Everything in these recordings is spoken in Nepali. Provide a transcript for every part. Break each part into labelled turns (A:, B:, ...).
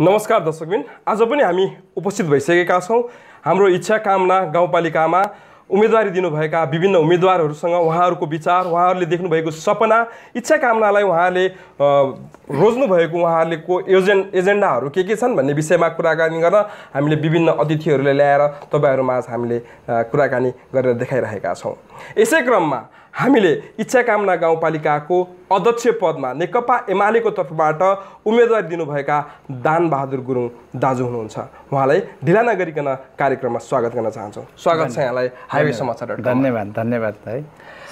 A: नमस्कार दर्शकबिन आज पनि हामी उपस्थित भइसकेका छौँ हाम्रो इच्छा कामना गाउँपालिकामा उम्मेदवारी दिनुभएका विभिन्न उम्मेदवारहरूसँग उहाँहरूको विचार उहाँहरूले देख्नुभएको सपना इच्छा कामनालाई उहाँहरूले रोज्नुभएको उहाँहरूले को एजेन्ड एजेन्डाहरू के के छन् भन्ने विषयमा कुराकानी गर्न हामीले विभिन्न अतिथिहरूलाई ल्याएर तपाईँहरूमा हामीले कुराकानी गरेर देखाइरहेका छौँ यसै क्रममा हामीले इच्छा कामना गाउँपालिकाको अध्यक्ष पदमा नेकपा एमालेको तर्फबाट उम्मेदवार दिनुभएका दानबहादुर गुरुङ दाजु हुनुहुन्छ उहाँलाई ढिला नगरिकन कार्यक्रममा स्वागत गर्न चाहन्छौँ स्वागत छ यहाँलाई हाइवे समाचार
B: धन्यवाद धन्यवाद है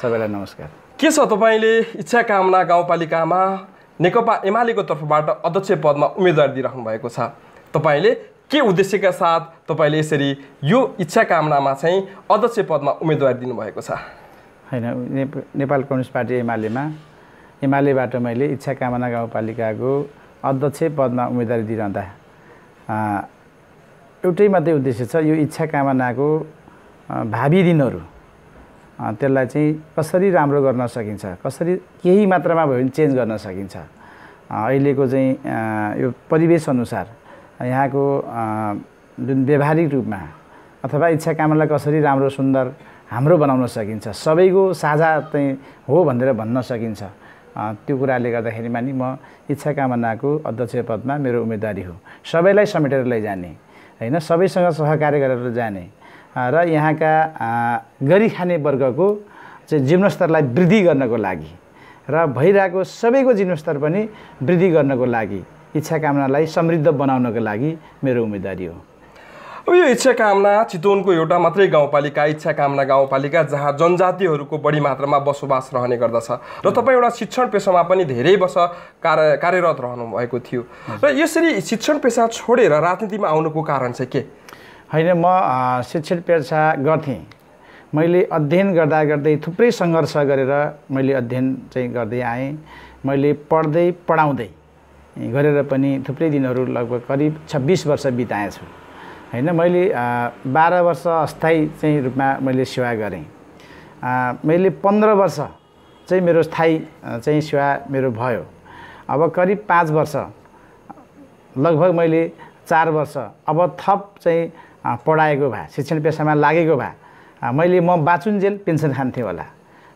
B: सबैलाई नमस्कार
A: के छ तपाईँले इच्छा कामना गाउँपालिकामा नेकपा एमालेको तर्फबाट अध्यक्ष पदमा उम्मेदवार दिइराख्नु भएको छ तपाईँले के उद्देश्यका साथ तपाईँले यसरी यो इच्छा कामनामा चाहिँ अध्यक्ष पदमा उम्मेदवार दिनुभएको छ
B: होइन नेपाल कम्युनिस्ट पार्टी एमालेमा एमालेबाट मैले इच्छा कामना गाउँपालिकाको अध्यक्ष पदमा उम्मेदवारी दिइरहँदा एउटै मात्रै उद्देश्य छ यो इच्छा कामनाको भावी दिनहरू त्यसलाई चाहिँ कसरी राम्रो गर्न सकिन्छ कसरी केही मात्रामा भयो भने चेन्ज गर्न सकिन्छ अहिलेको चाहिँ यो परिवेशअनुसार यहाँको जुन व्यवहारिक रूपमा अथवा इच्छा कामनालाई कसरी राम्रो सुन्दर हाम्रो बनाउन सकिन्छ सबैको साझा चाहिँ हो भनेर भन्न सकिन्छ त्यो कुराले गर्दाखेरिमा नि म इच्छा कामनाको अध्यक्ष पदमा मेरो उम्मेदवारी हो सबैलाई समेटेर लैजाने होइन सबैसँग सहकार्य गरेर जाने र यहाँका गरिखाने वर्गको चाहिँ जीवनस्तरलाई वृद्धि गर्नको लागि र भइरहेको सबैको जीवनस्तर पनि वृद्धि गर्नको लागि इच्छा कामनालाई समृद्ध बनाउनको लागि मेरो उम्मेदवारी हो यो इच्छा कामना
A: चितवनको एउटा मात्रै गाउँपालिका इच्छा कामना गाउँपालिका जहाँ जनजातिहरूको बढी मात्रामा बसोबास रहने गर्दछ र तपाईँ एउटा शिक्षण पेसामा पनि धेरै वर्ष कार्य कार्यरत भएको थियो
B: र यसरी शिक्षण पेसा छोडेर राजनीतिमा आउनुको कारण चाहिँ के होइन म शिक्षण पेसा गर्थेँ मैले अध्ययन गर्दा गर्दै थुप्रै सङ्घर्ष गरेर मैले अध्ययन चाहिँ गर्दै आएँ मैले पढ्दै पढाउँदै गरेर पनि थुप्रै दिनहरू लगभग करिब छब्बिस वर्ष बिताएछु होइन मैले बाह्र वर्ष अस्थायी चाहिँ रूपमा मैले सेवा गरेँ मैले पन्ध्र वर्ष चाहिँ मेरो स्थायी चाहिँ सेवा मेरो भयो अब करिब पाँच वर्ष लगभग मैले चार वर्ष अब थप चाहिँ पढाएको भए शिक्षण पेसामा लागेको भए मैले म बाचुन्जेल पेन्सन खान्थेँ होला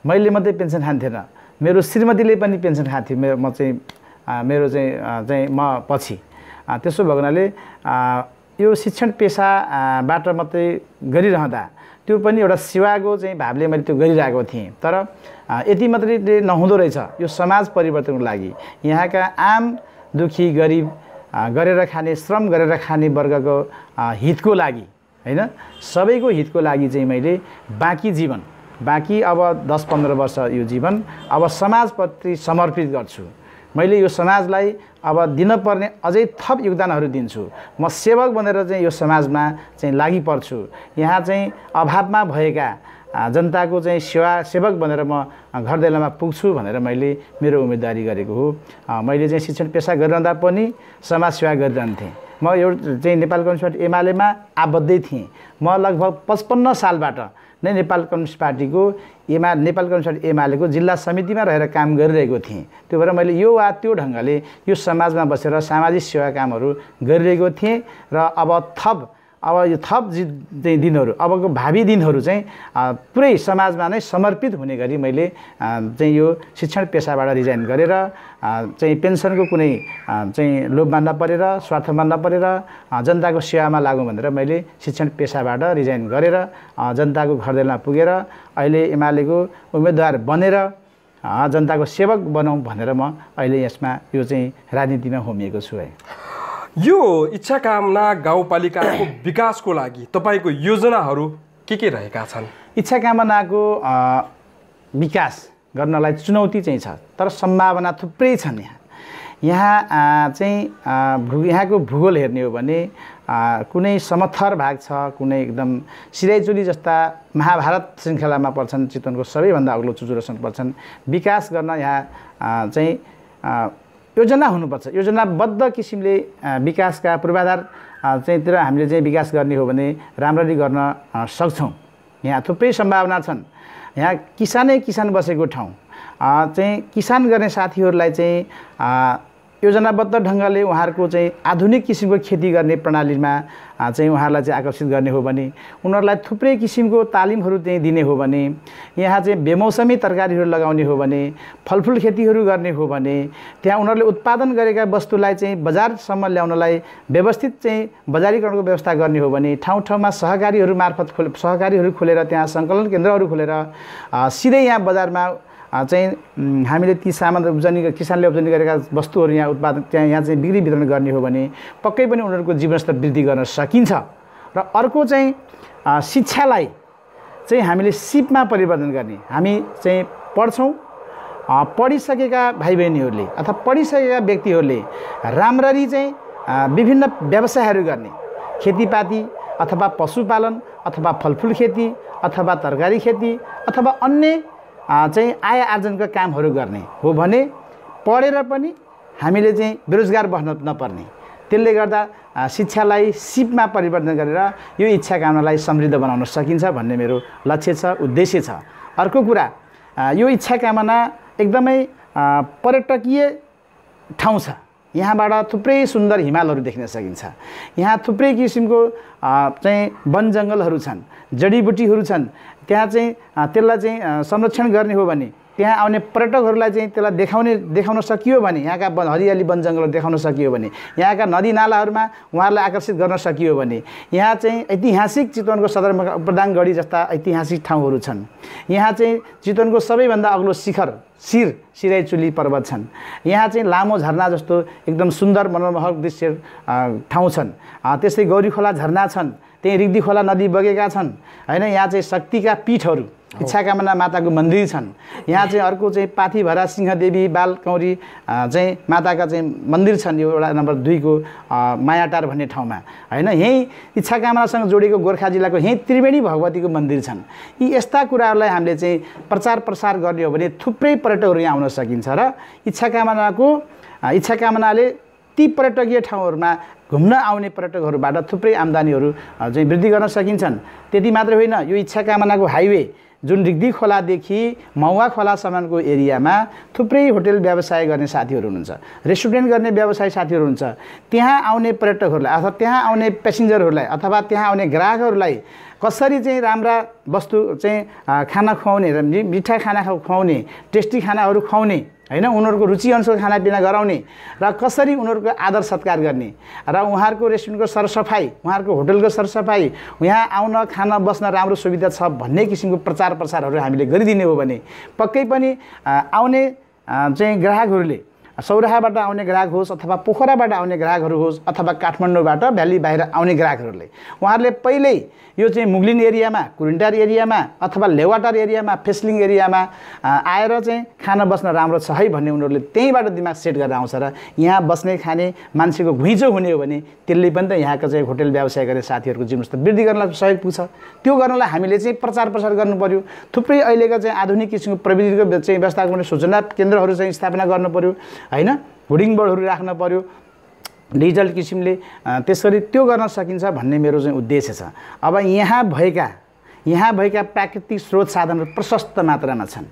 B: मैले मात्रै पेन्सन खान्थेन मेरो श्रीमतीले पनि पेन्सन खान्थेँ मेरो म चाहिँ मेरो चाहिँ चाहिँ म पछि त्यसो भएको हुनाले यो शिक्षण पेसाबाट मात्रै गरिरहँदा त्यो पनि एउटा सेवाको चाहिँ भावले मैले त्यो गरिरहेको थिएँ तर यति मात्रै नहुँदो रहेछ यो समाज परिवर्तनको लागि यहाँका आम दुखी गरिब गरेर खाने श्रम गरेर खाने वर्गको हितको लागि होइन सबैको हितको लागि चाहिँ मैले बाँकी जीवन बाँकी अब दस पन्ध्र वर्ष यो जीवन अब समाजप्रति समर्पित गर्छु मैले यो समाजलाई अब दिनपर्ने अझै थप योगदानहरू दिन्छु म सेवक बनेर चाहिँ यो समाजमा चाहिँ लागि पर्छु यहाँ चाहिँ अभावमा भएका जनताको चाहिँ सेवा सेवक बनेर म घर दैलोमा पुग्छु भनेर मैले मेरो उम्मेदवारी गरेको हो मैले चाहिँ शिक्षण पेसा गरिरहँदा पनि समाज सेवा गरिरहन्थेँ म एउटा चाहिँ नेपाल कम्युनिस्ट पार्टी एमालेमा आबद्धै थिएँ म लगभग पचपन्न सालबाट नै नेपाल कम्युनिस्ट पार्टीको एमा नेपाल कम्युनिस्ट पार्टी एमालेको जिल्ला समितिमा रहेर काम गरिरहेको थिएँ त्यो भएर मैले यो वा त्यो ढङ्गले यो समाजमा बसेर सामाजिक सेवा कामहरू गरिरहेको थिएँ र अब थप अब यो थप जि दिनहरू अबको भावी दिनहरू चाहिँ पुरै समाजमा नै समर्पित हुने गरी मैले चाहिँ यो शिक्षण पेसाबाट रिजाइन गरेर चाहिँ पेन्सनको कुनै चाहिँ लोभमा नपरेर स्वार्थमा नपरेर जनताको सेवामा लागौँ भनेर मैले शिक्षण पेसाबाट रिजाइन गरेर जनताको घरदेलमा पुगेर अहिले एमालेको उम्मेदवार बनेर जनताको सेवक बनाउँ भनेर म अहिले यसमा यो चाहिँ राजनीतिमा होमिएको छु है यो इच्छा कामना गाउँपालिकाको विकासको लागि तपाईँको
A: योजनाहरू के के रहेका छन्
B: इच्छा कामनाको विकास गर्नलाई चुनौती चाहिँ छ तर सम्भावना थुप्रै छन् यहाँ यहाँ चाहिँ भू यहाँको भूगोल हेर्ने हो भने कुनै समथर भाग छ कुनै एकदम सिराइचुली जस्ता महाभारत श्रृङ्खलामा पर्छन् चितवनको सबैभन्दा अग्लो चुचुरोसन पर्छन् विकास गर्न यहाँ चाहिँ योजना हुनुपर्छ योजनाबद्ध किसिमले विकासका पूर्वाधार चाहिँतिर हामीले चाहिँ विकास गर्ने हो भने राम्ररी गर्न सक्छौँ यहाँ थुप्रै सम्भावना छन् यहाँ किसानै किसान बसेको ठाउँ चाहिँ किसान गर्ने साथीहरूलाई चाहिँ योजनाबद्ध ढङ्गले उहाँहरूको चाहिँ आधुनिक किसिमको खेती गर्ने प्रणालीमा चाहिँ उहाँहरूलाई चाहिँ आकर्षित गर्ने हो भने उनीहरूलाई थुप्रै किसिमको तालिमहरू चाहिँ दिने हो भने यहाँ चाहिँ बेमौसमी तरकारीहरू लगाउने हो भने फलफुल खेतीहरू गर्ने हो भने त्यहाँ उनीहरूले उत्पादन गरेका वस्तुलाई चाहिँ बजारसम्म ल्याउनलाई व्यवस्थित चाहिँ बजारीकरणको व्यवस्था गर्ने हो भने ठाउँ ठाउँमा सहकारीहरू मार्फत खोले सहकारीहरू खोलेर त्यहाँ सङ्कलन केन्द्रहरू खोलेर सिधै यहाँ बजारमा चाहिँ हामीले ती सामान उब्जनी किसानले उब्जनी गरेका वस्तुहरू यहाँ उत्पादन त्यहाँ यहाँ चाहिँ बिक्री वितरण गर्ने हो भने पक्कै पनि उनीहरूको जीवनस्तर वृद्धि गर्न सकिन्छ र अर्को चाहिँ शिक्षालाई चाहिँ हामीले सिपमा परिवर्तन गर्ने हामी चाहिँ पढ्छौँ पढिसकेका भाइ बहिनीहरूले अथवा पढिसकेका व्यक्तिहरूले राम्ररी चाहिँ विभिन्न व्यवसायहरू गर्ने खेतीपाती अथवा पशुपालन अथवा फलफुल खेती अथवा तरकारी खेती अथवा अन्य चाहिँ आय आर्जनको कामहरू गर्ने हो भने पढेर पनि हामीले चाहिँ बेरोजगार बस्न नपर्ने त्यसले गर्दा शिक्षालाई सिपमा परिवर्तन गरेर यो इच्छा कामनालाई समृद्ध बनाउन सकिन्छ भन्ने मेरो लक्ष्य छ उद्देश्य छ अर्को कुरा यो इच्छा कामना एकदमै पर्यटकीय ठाउँ छ यहाँबाट थुप्रै सुन्दर हिमालहरू देख्न सकिन्छ यहाँ थुप्रै किसिमको चाहिँ वन जङ्गलहरू छन् जडीबुटीहरू छन् त्यहाँ चाहिँ त्यसलाई चाहिँ संरक्षण गर्ने हो भने त्यहाँ आउने पर्यटकहरूलाई चाहिँ त्यसलाई देखाउने देखाउन सकियो भने यहाँका वन हरियाली वन जङ्गलहरू देखाउन सकियो भने यहाँका नदी नालाहरूमा उहाँहरूलाई आकर्षित गर्न सकियो भने यहाँ चाहिँ ऐतिहासिक चितवनको सदरमा प्रदानगढी जस्ता ऐतिहासिक ठाउँहरू छन् यहाँ चाहिँ चितवनको सबैभन्दा अग्लो शिखर शिर सिराइचुली पर्वत छन् यहाँ चाहिँ लामो झरना जस्तो एकदम सुन्दर मनोमोहक दृश्य ठाउँ छन् त्यस्तै गौरी खोला झरना छन् त्यहीँ रिग्दी खोला नदी बगेका छन् होइन यहाँ चाहिँ शक्तिका पीठहरू इच्छाकामना माताको मन्दिर छन् यहाँ चाहिँ अर्को चाहिँ भरा सिंहदेवी बालकौरी चाहिँ माताका चाहिँ मन्दिर छन् यो एउटा नम्बर दुईको मायाटार भन्ने ठाउँमा होइन यहीँ इच्छाकामनासँग जोडिएको गोर्खा जिल्लाको यहीँ त्रिवेणी भगवतीको मन्दिर छन् यी यस्ता कुराहरूलाई हामीले चाहिँ प्रचार प्रसार गर्ने हो भने थुप्रै पर्यटकहरू यहाँ आउन सकिन्छ र इच्छाकामनाको इच्छाकामनाले ती पर्यटकीय ठाउँहरूमा घुम्न आउने पर्यटकहरूबाट थुप्रै आम्दानीहरू चाहिँ वृद्धि गर्न सकिन्छन् त्यति मात्र होइन यो इच्छा कामनाको हाइवे जुन रिग्दी खोलादेखि मौवा खोलासम्मको एरियामा थुप्रै होटेल व्यवसाय गर्ने साथीहरू हुनुहुन्छ रेस्टुरेन्ट गर्ने व्यवसाय साथीहरू हुन्छ त्यहाँ आउने पर्यटकहरूलाई अथवा त्यहाँ आउने पेसेन्जरहरूलाई अथवा त्यहाँ आउने ग्राहकहरूलाई कसरी चाहिँ राम्रा वस्तु चाहिँ खाना खुवाउने मिठा खाना खुवाउने टेस्टी खानाहरू खुवाउने होइन उनीहरूको रुचिअनुसार खानापिना गराउने र कसरी उनीहरूको आदर सत्कार गर्ने र उहाँहरूको रेस्टुरेन्टको सरसफाइ उहाँहरूको होटलको सरसफाइ यहाँ आउन खान बस्न राम्रो सुविधा छ भन्ने किसिमको प्रचार प्रसारहरू हामीले गरिदिने हो भने पक्कै पनि आउने चाहिँ ग्राहकहरूले सौराहाबाट आउने ग्राहक होस् अथवा पोखराबाट आउने ग्राहकहरू होस् अथवा काठमाडौँबाट भ्याली बाहिर आउने ग्राहकहरूले उहाँहरूले पहिल्यै यो चाहिँ मुगलिन एरियामा कुरिन्टार एरियामा अथवा लेवाटार एरियामा फेस्लिङ एरियामा आएर चाहिँ खान बस्न राम्रो छ है भन्ने उनीहरूले त्यहीँबाट दिमाग सेट गरेर आउँछ र यहाँ बस्ने खाने मान्छेको घुइँचो हुने हो भने त्यसले पनि त यहाँको चाहिँ होटेल व्यवसाय गर्ने साथीहरूको जीवनस्तर वृद्धि गर्नलाई सहयोग पुग्छ त्यो गर्नलाई हामीले चाहिँ प्रचार प्रसार गर्नु पऱ्यो थुप्रै अहिलेका चाहिँ आधुनिक किसिमको प्रविधिको चाहिँ व्यवस्था गर्ने सूचना केन्द्रहरू चाहिँ स्थापना गर्नु होइन हुडिङ बोर्डहरू राख्न पऱ्यो डिजिटल किसिमले त्यसरी त्यो गर्न सकिन्छ भन्ने मेरो चाहिँ उद्देश्य छ अब यहाँ भएका यहाँ भएका प्राकृतिक स्रोत साधनहरू प्रशस्त मात्रामा छन्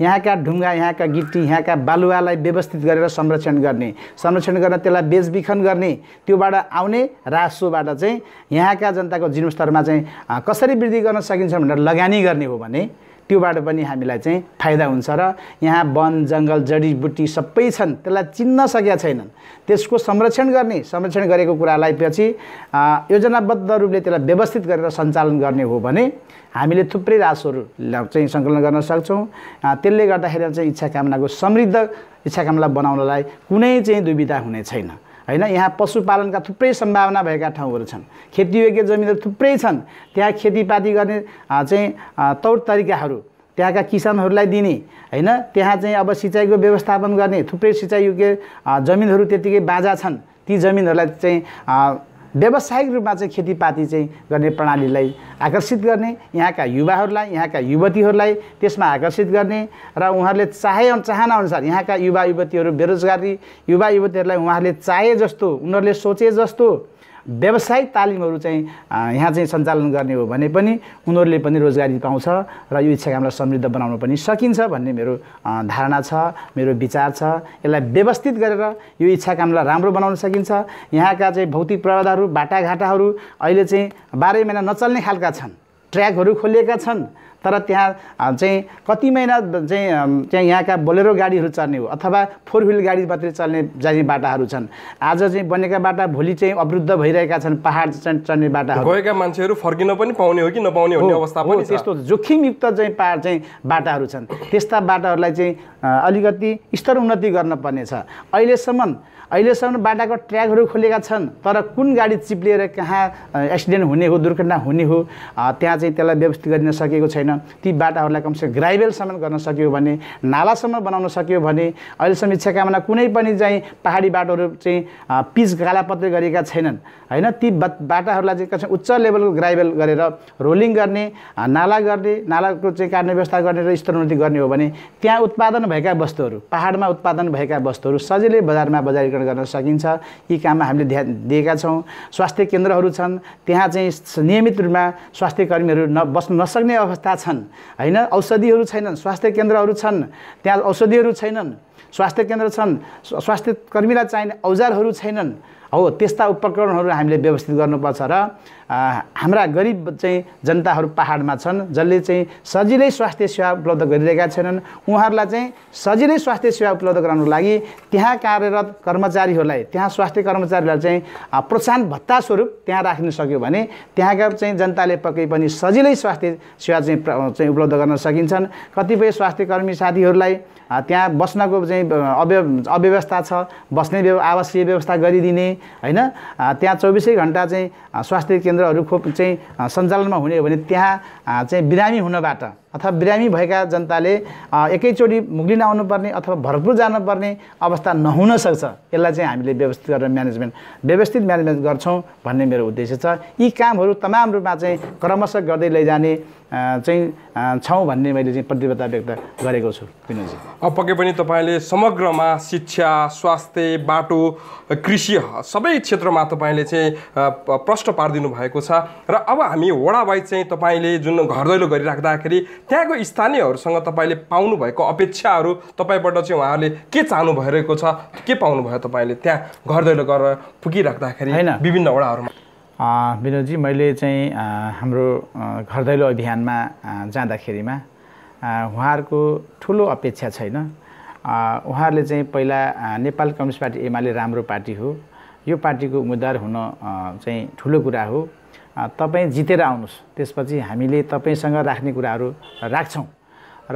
B: यहाँका ढुङ्गा यहाँका गिटी यहाँका बालुवालाई व्यवस्थित गरेर संरक्षण गर्ने संरक्षण गर्न त्यसलाई बेचबिखन गर्ने त्योबाट आउने रासोबाट चाहिँ यहाँका जनताको जीवनस्तरमा चाहिँ कसरी वृद्धि गर्न सकिन्छ भनेर लगानी गर्ने हो भने त्योबाट पनि हामीलाई चाहिँ फाइदा हुन्छ र यहाँ वन जङ्गल जडीबुटी सबै छन् त्यसलाई चिन्न सकेका छैनन् त्यसको संरक्षण गर्ने संरक्षण गरेको कुरालाई पछि योजनाबद्ध रूपले त्यसलाई व्यवस्थित गरेर सञ्चालन गर्ने हो भने हामीले थुप्रै रासोहरू चाहिँ सङ्कलन गर्न सक्छौँ त्यसले गर्दाखेरि चाहिँ इच्छा कामनाको समृद्ध इच्छा कामना बनाउनलाई कुनै चाहिँ दुविधा हुने छैन होइन यहाँ पशुपालनका थुप्रै सम्भावना भएका ठाउँहरू छन् खेतीयोग्य जमिनहरू थुप्रै छन् त्यहाँ खेतीपाती गर्ने चाहिँ तौर तरिकाहरू त्यहाँका किसानहरूलाई दिने होइन त्यहाँ चाहिँ अब सिँचाइको व्यवस्थापन गर्ने थुप्रै सिँचाइयोग्य जमिनहरू त्यतिकै बाजा छन् ती जमिनहरूलाई चाहिँ व्यावसायिक रूपमा चाहिँ खेतीपाती चाहिँ गर्ने प्रणालीलाई आकर्षित गर्ने यहाँका युवाहरूलाई यहाँका युवतीहरूलाई त्यसमा आकर्षित गर्ने र उहाँहरूले चाहे चाहनाअनुसार यहाँका युवा युवतीहरू बेरोजगारी युवा युवतीहरूलाई उहाँहरूले चाहे जस्तो उनीहरूले सोचे जस्तो व्यवसायिक तालिमहरू चाहिँ यहाँ चाहिँ सञ्चालन गर्ने हो भने पनि उनीहरूले पनि रोजगारी पाउँछ र यो इच्छा इच्छाकामलाई समृद्ध बनाउन पनि सकिन्छ भन्ने मेरो धारणा छ मेरो विचार छ यसलाई व्यवस्थित गरेर यो इच्छा कामलाई राम्रो बनाउन सकिन्छ यहाँका चाहिँ भौतिक प्रवाधहरू बाटाघाटाहरू अहिले चाहिँ बाह्रै महिना नचल्ने खालका छन् ट्र्याकहरू खोलिएका छन् तर त्यहाँ चाहिँ कति महिना चाहिँ त्यहाँ यहाँका बोलेरो गाडीहरू चल्ने हो अथवा फोर व्हिल गाडी मात्रै चल्ने जाने बाटाहरू छन् आज चाहिँ बनेका बाटा भोलि चाहिँ अवरुद्ध भइरहेका छन् पाहाड चल्ने बाटा
A: गएका मान्छेहरू फर्किन पनि पाउने हो कि नपाउने भन्ने अवस्था पनि त्यस्तो
B: जोखिमयुक्त चाहिँ पाहाड चाहिँ बाटाहरू छन् त्यस्ता बाटाहरूलाई चाहिँ अलिकति स्तर उन्नति गर्न पर्नेछ अहिलेसम्म अहिलेसम्म बाटाको ट्र्याकहरू खोलेका छन् तर कुन गाडी चिप्लिएर कहाँ एक्सिडेन्ट हुने हो दुर्घटना हुने हो त्यहाँ चाहिँ त्यसलाई व्यवस्थित गरिन सकेको छैन ती बाटाहरूलाई कमसे ग्राइभेलसम्म ग्राइबेलसम्म गर्न सक्यो भने नालासम्म बनाउन सक्यो भने अहिलेसम्म इच्छा कामना कुनै पनि चाहिँ पाहाडी बाटोहरू चाहिँ पिच गालापत्र गरेका छैनन् होइन ती बाटाहरूलाई चाहिँ उच्च लेभलको ग्राइभेल गरेर रोलिङ गर्ने नाला गर्ने नालाको चाहिँ काट्ने व्यवस्था गर्ने र स्तरोन्नति गर्ने हो भने त्यहाँ उत्पादन भएका वस्तुहरू पाहाडमा उत्पादन भएका वस्तुहरू सजिलै बजारमा बजार वर्गीकरण गर्न सकिन्छ यी काममा हामीले ध्यान दिएका छौँ स्वास्थ्य केन्द्रहरू छन् त्यहाँ चाहिँ नियमित रूपमा स्वास्थ्य कर्मीहरू न बस्नु नसक्ने अवस्था छन् होइन औषधिहरू छैनन् स्वास्थ्य केन्द्रहरू छन् त्यहाँ औषधिहरू छैनन् स्वास्थ्य केन्द्र छन् स्वास्थ्य कर्मीलाई चाहिने औजारहरू छैनन् हो त्यस्ता उपकरणहरू हामीले व्यवस्थित गर्नुपर्छ र हाम्रा गरिब चाहिँ जनताहरू पाहाडमा छन् जसले चाहिँ सजिलै स्वास्थ्य सेवा उपलब्ध गरिरहेका छैनन् उहाँहरूलाई चाहिँ सजिलै स्वास्थ्य सेवा उपलब्ध गराउनको लागि त्यहाँ कार्यरत कर्मचारीहरूलाई त्यहाँ स्वास्थ्य कर्मचारीलाई चाहिँ प्रोत्साहन भत्ता स्वरूप त्यहाँ राख्न सक्यो भने त्यहाँका चाहिँ जनताले पक्कै पनि सजिलै स्वास्थ्य सेवा चाहिँ चाहिँ उपलब्ध गर्न सकिन्छन् कतिपय स्वास्थ्य कर्मी साथीहरूलाई त्यहाँ बस्नको चाहिँ अव्य अव्यवस्था छ बस्ने आवासीय व्यवस्था गरिदिने होइन त्यहाँ चौबिसै घन्टा चाहिँ स्वास्थ्य केन्द्र केन्द्रहरूको चाहिँ सञ्चालनमा हुने हो भने त्यहाँ चाहिँ बिरामी हुनबाट अथवा बिरामी भएका जनताले एकैचोटि मुग्लिन आउनुपर्ने अथवा भरपुर जानुपर्ने अवस्था नहुन सक्छ यसलाई चाहिँ हामीले व्यवस्थित गरेर म्यानेजमेन्ट व्यवस्थित म्यानेजमेन्ट गर्छौँ भन्ने मेरो उद्देश्य छ यी कामहरू तमाम रूपमा चाहिँ क्रमशः गर्दै लैजाने चाहिँ छौँ भन्ने मैले चाहिँ प्रतिबद्धता व्यक्त गरेको छु किनजी अब
A: पक्कै पनि तपाईँले समग्रमा शिक्षा स्वास्थ्य बाटो कृषि सबै क्षेत्रमा तपाईँले चाहिँ प्रश्न पारिदिनु भएको छ र अब हामी वडावाइज चाहिँ तपाईँले जुन घर दैलो गरिराख्दाखेरि त्यहाँको स्थानीयहरूसँग तपाईँले पाउनुभएको अपेक्षाहरू तपाईँबाट चाहिँ उहाँहरूले के चाहनु भइरहेको छ के पाउनुभयो तपाईँले त्यहाँ घर दैलो गरेर
B: पुगिराख्दाखेरि होइन विभिन्न वडाहरूमा विनोदजी मैले चाहिँ हाम्रो घर दैलो अभियानमा जाँदाखेरिमा उहाँहरूको ठुलो अपेक्षा छैन उहाँहरूले चाहिँ पहिला नेपाल कम्युनिस्ट पार्टी एमाले राम्रो पार्टी हो यो पार्टीको उम्मेदवार हुन चाहिँ ठुलो कुरा हो तपाईँ जितेर आउनुहोस् त्यसपछि हामीले तपाईँसँग राख्ने कुराहरू राख्छौँ र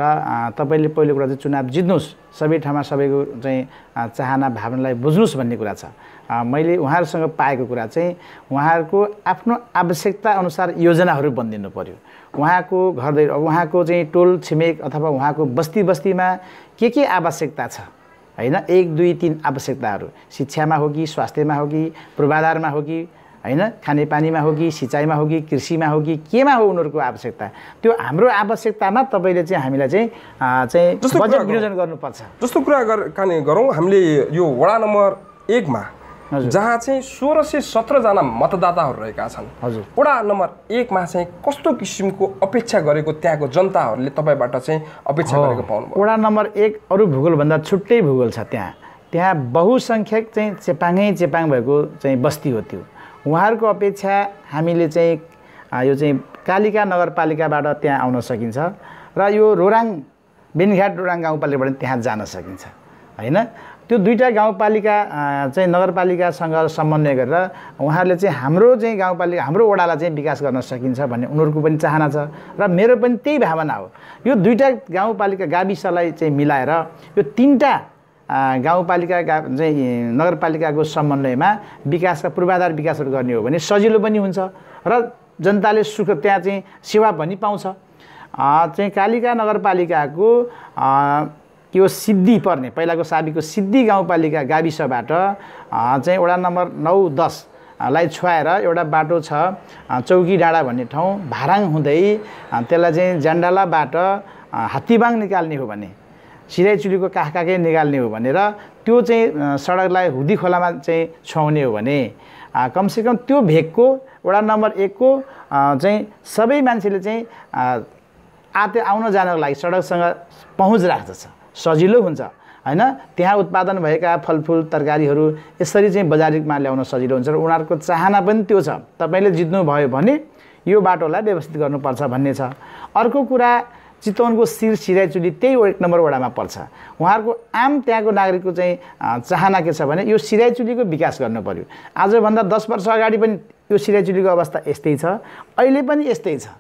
B: तपाईँले पहिलो कुरा चाहिँ चुनाव जित्नुहोस् सबै ठाउँमा सबैको चाहिँ चाहना भावनालाई बुझ्नुहोस् भन्ने कुरा छ मैले उहाँहरूसँग पाएको कुरा चाहिँ उहाँहरूको आफ्नो आवश्यकता अनुसार योजनाहरू बनिदिनु पऱ्यो उहाँको घर उहाँको चाहिँ टोल छिमेक अथवा उहाँको बस्ती बस्तीमा के के आवश्यकता छ होइन एक दुई तिन आवश्यकताहरू शिक्षामा हो कि स्वास्थ्यमा हो कि पूर्वाधारमा हो कि होइन खानेपानीमा हो कि सिँचाइमा हो कि कृषिमा हो कि केमा हो उनीहरूको आवश्यकता त्यो हाम्रो आवश्यकतामा तपाईँले चाहिँ हामीलाई चाहिँ चाहिँ बजेट विनियोजन
A: गर्नुपर्छ जस्तो कुरा गरौँ हामीले यो वडा नम्बर एकमा जहाँ चाहिँ सोह्र सय सत्रजना मतदाताहरू रहेका छन् हजुर वडा नम्बर एकमा चाहिँ कस्तो
B: किसिमको अपेक्षा गरेको त्यहाँको जनताहरूले तपाईँबाट चाहिँ अपेक्षा गरेको पाउनु वडा नम्बर एक अरू भूगोलभन्दा छुट्टै भूगोल छ त्यहाँ त्यहाँ बहुसङ्ख्यक चाहिँ चेपाङै चेपाङ भएको चाहिँ बस्ती हो त्यो उहाँहरूको अपेक्षा हामीले चाहिँ यो चाहिँ कालिका नगरपालिकाबाट त्यहाँ आउन सकिन्छ र यो रोराङ बेनघाट रोराङ गाउँपालिकाबाट त्यहाँ जान सकिन्छ होइन त्यो दुईवटा गाउँपालिका चाहिँ नगरपालिकासँग समन्वय गरेर उहाँहरूले चाहिँ हाम्रो चाहिँ गाउँपालिका हाम्रो वडालाई चाहिँ विकास गर्न सकिन्छ भन्ने उनीहरूको पनि चाहना छ र मेरो पनि त्यही भावना हो यो दुईवटा गाउँपालिका गाविसलाई चाहिँ मिलाएर यो तिनवटा गाउँपालिका चाहिँ नगरपालिकाको समन्वयमा विकासका पूर्वाधार विकासहरू गर्ने हो भने सजिलो पनि हुन्छ र जनताले सुख त्यहाँ चाहिँ सेवा पनि पाउँछ चाहिँ कालिका नगरपालिकाको यो सिद्धि पर्ने पहिलाको साबिको सिद्धि गाउँपालिका गाविसबाट चाहिँ वडा नम्बर नौ दस लाई छुवाएर एउटा बाटो छ चौकी डाँडा भन्ने ठाउँ भाराङ हुँदै त्यसलाई चाहिँ जान्डालाबाट हात्तीबाङ निकाल्ने हो भने सिराइचुलीको काखकाकै निकाल्ने हो भनेर त्यो चाहिँ सडकलाई हुदी खोलामा चाहिँ छुवाउने हो भने कमसेकम त्यो भेगको वडा नम्बर एकको चाहिँ सबै मान्छेले चाहिँ आते आउन जानको लागि सडकसँग पहुँच राख्दछ सजिलो हुन्छ होइन त्यहाँ उत्पादन भएका फलफुल तरकारीहरू यसरी चाहिँ बजारमा ल्याउन सजिलो हुन्छ र उनीहरूको चाहना पनि त्यो छ तपाईँले जित्नुभयो भने यो बाटोलाई व्यवस्थित गर्नुपर्छ भन्ने छ अर्को कुरा चितवनको शिर सिराइचुली त्यही एक नम्बर वडामा पर्छ उहाँहरूको आम त्यहाँको नागरिकको चाहिँ चाहना के छ भने यो सिराइचुलीको विकास गर्नु पऱ्यो आजभन्दा दस वर्ष अगाडि पनि यो सिराइचुलीको अवस्था यस्तै छ अहिले पनि यस्तै छ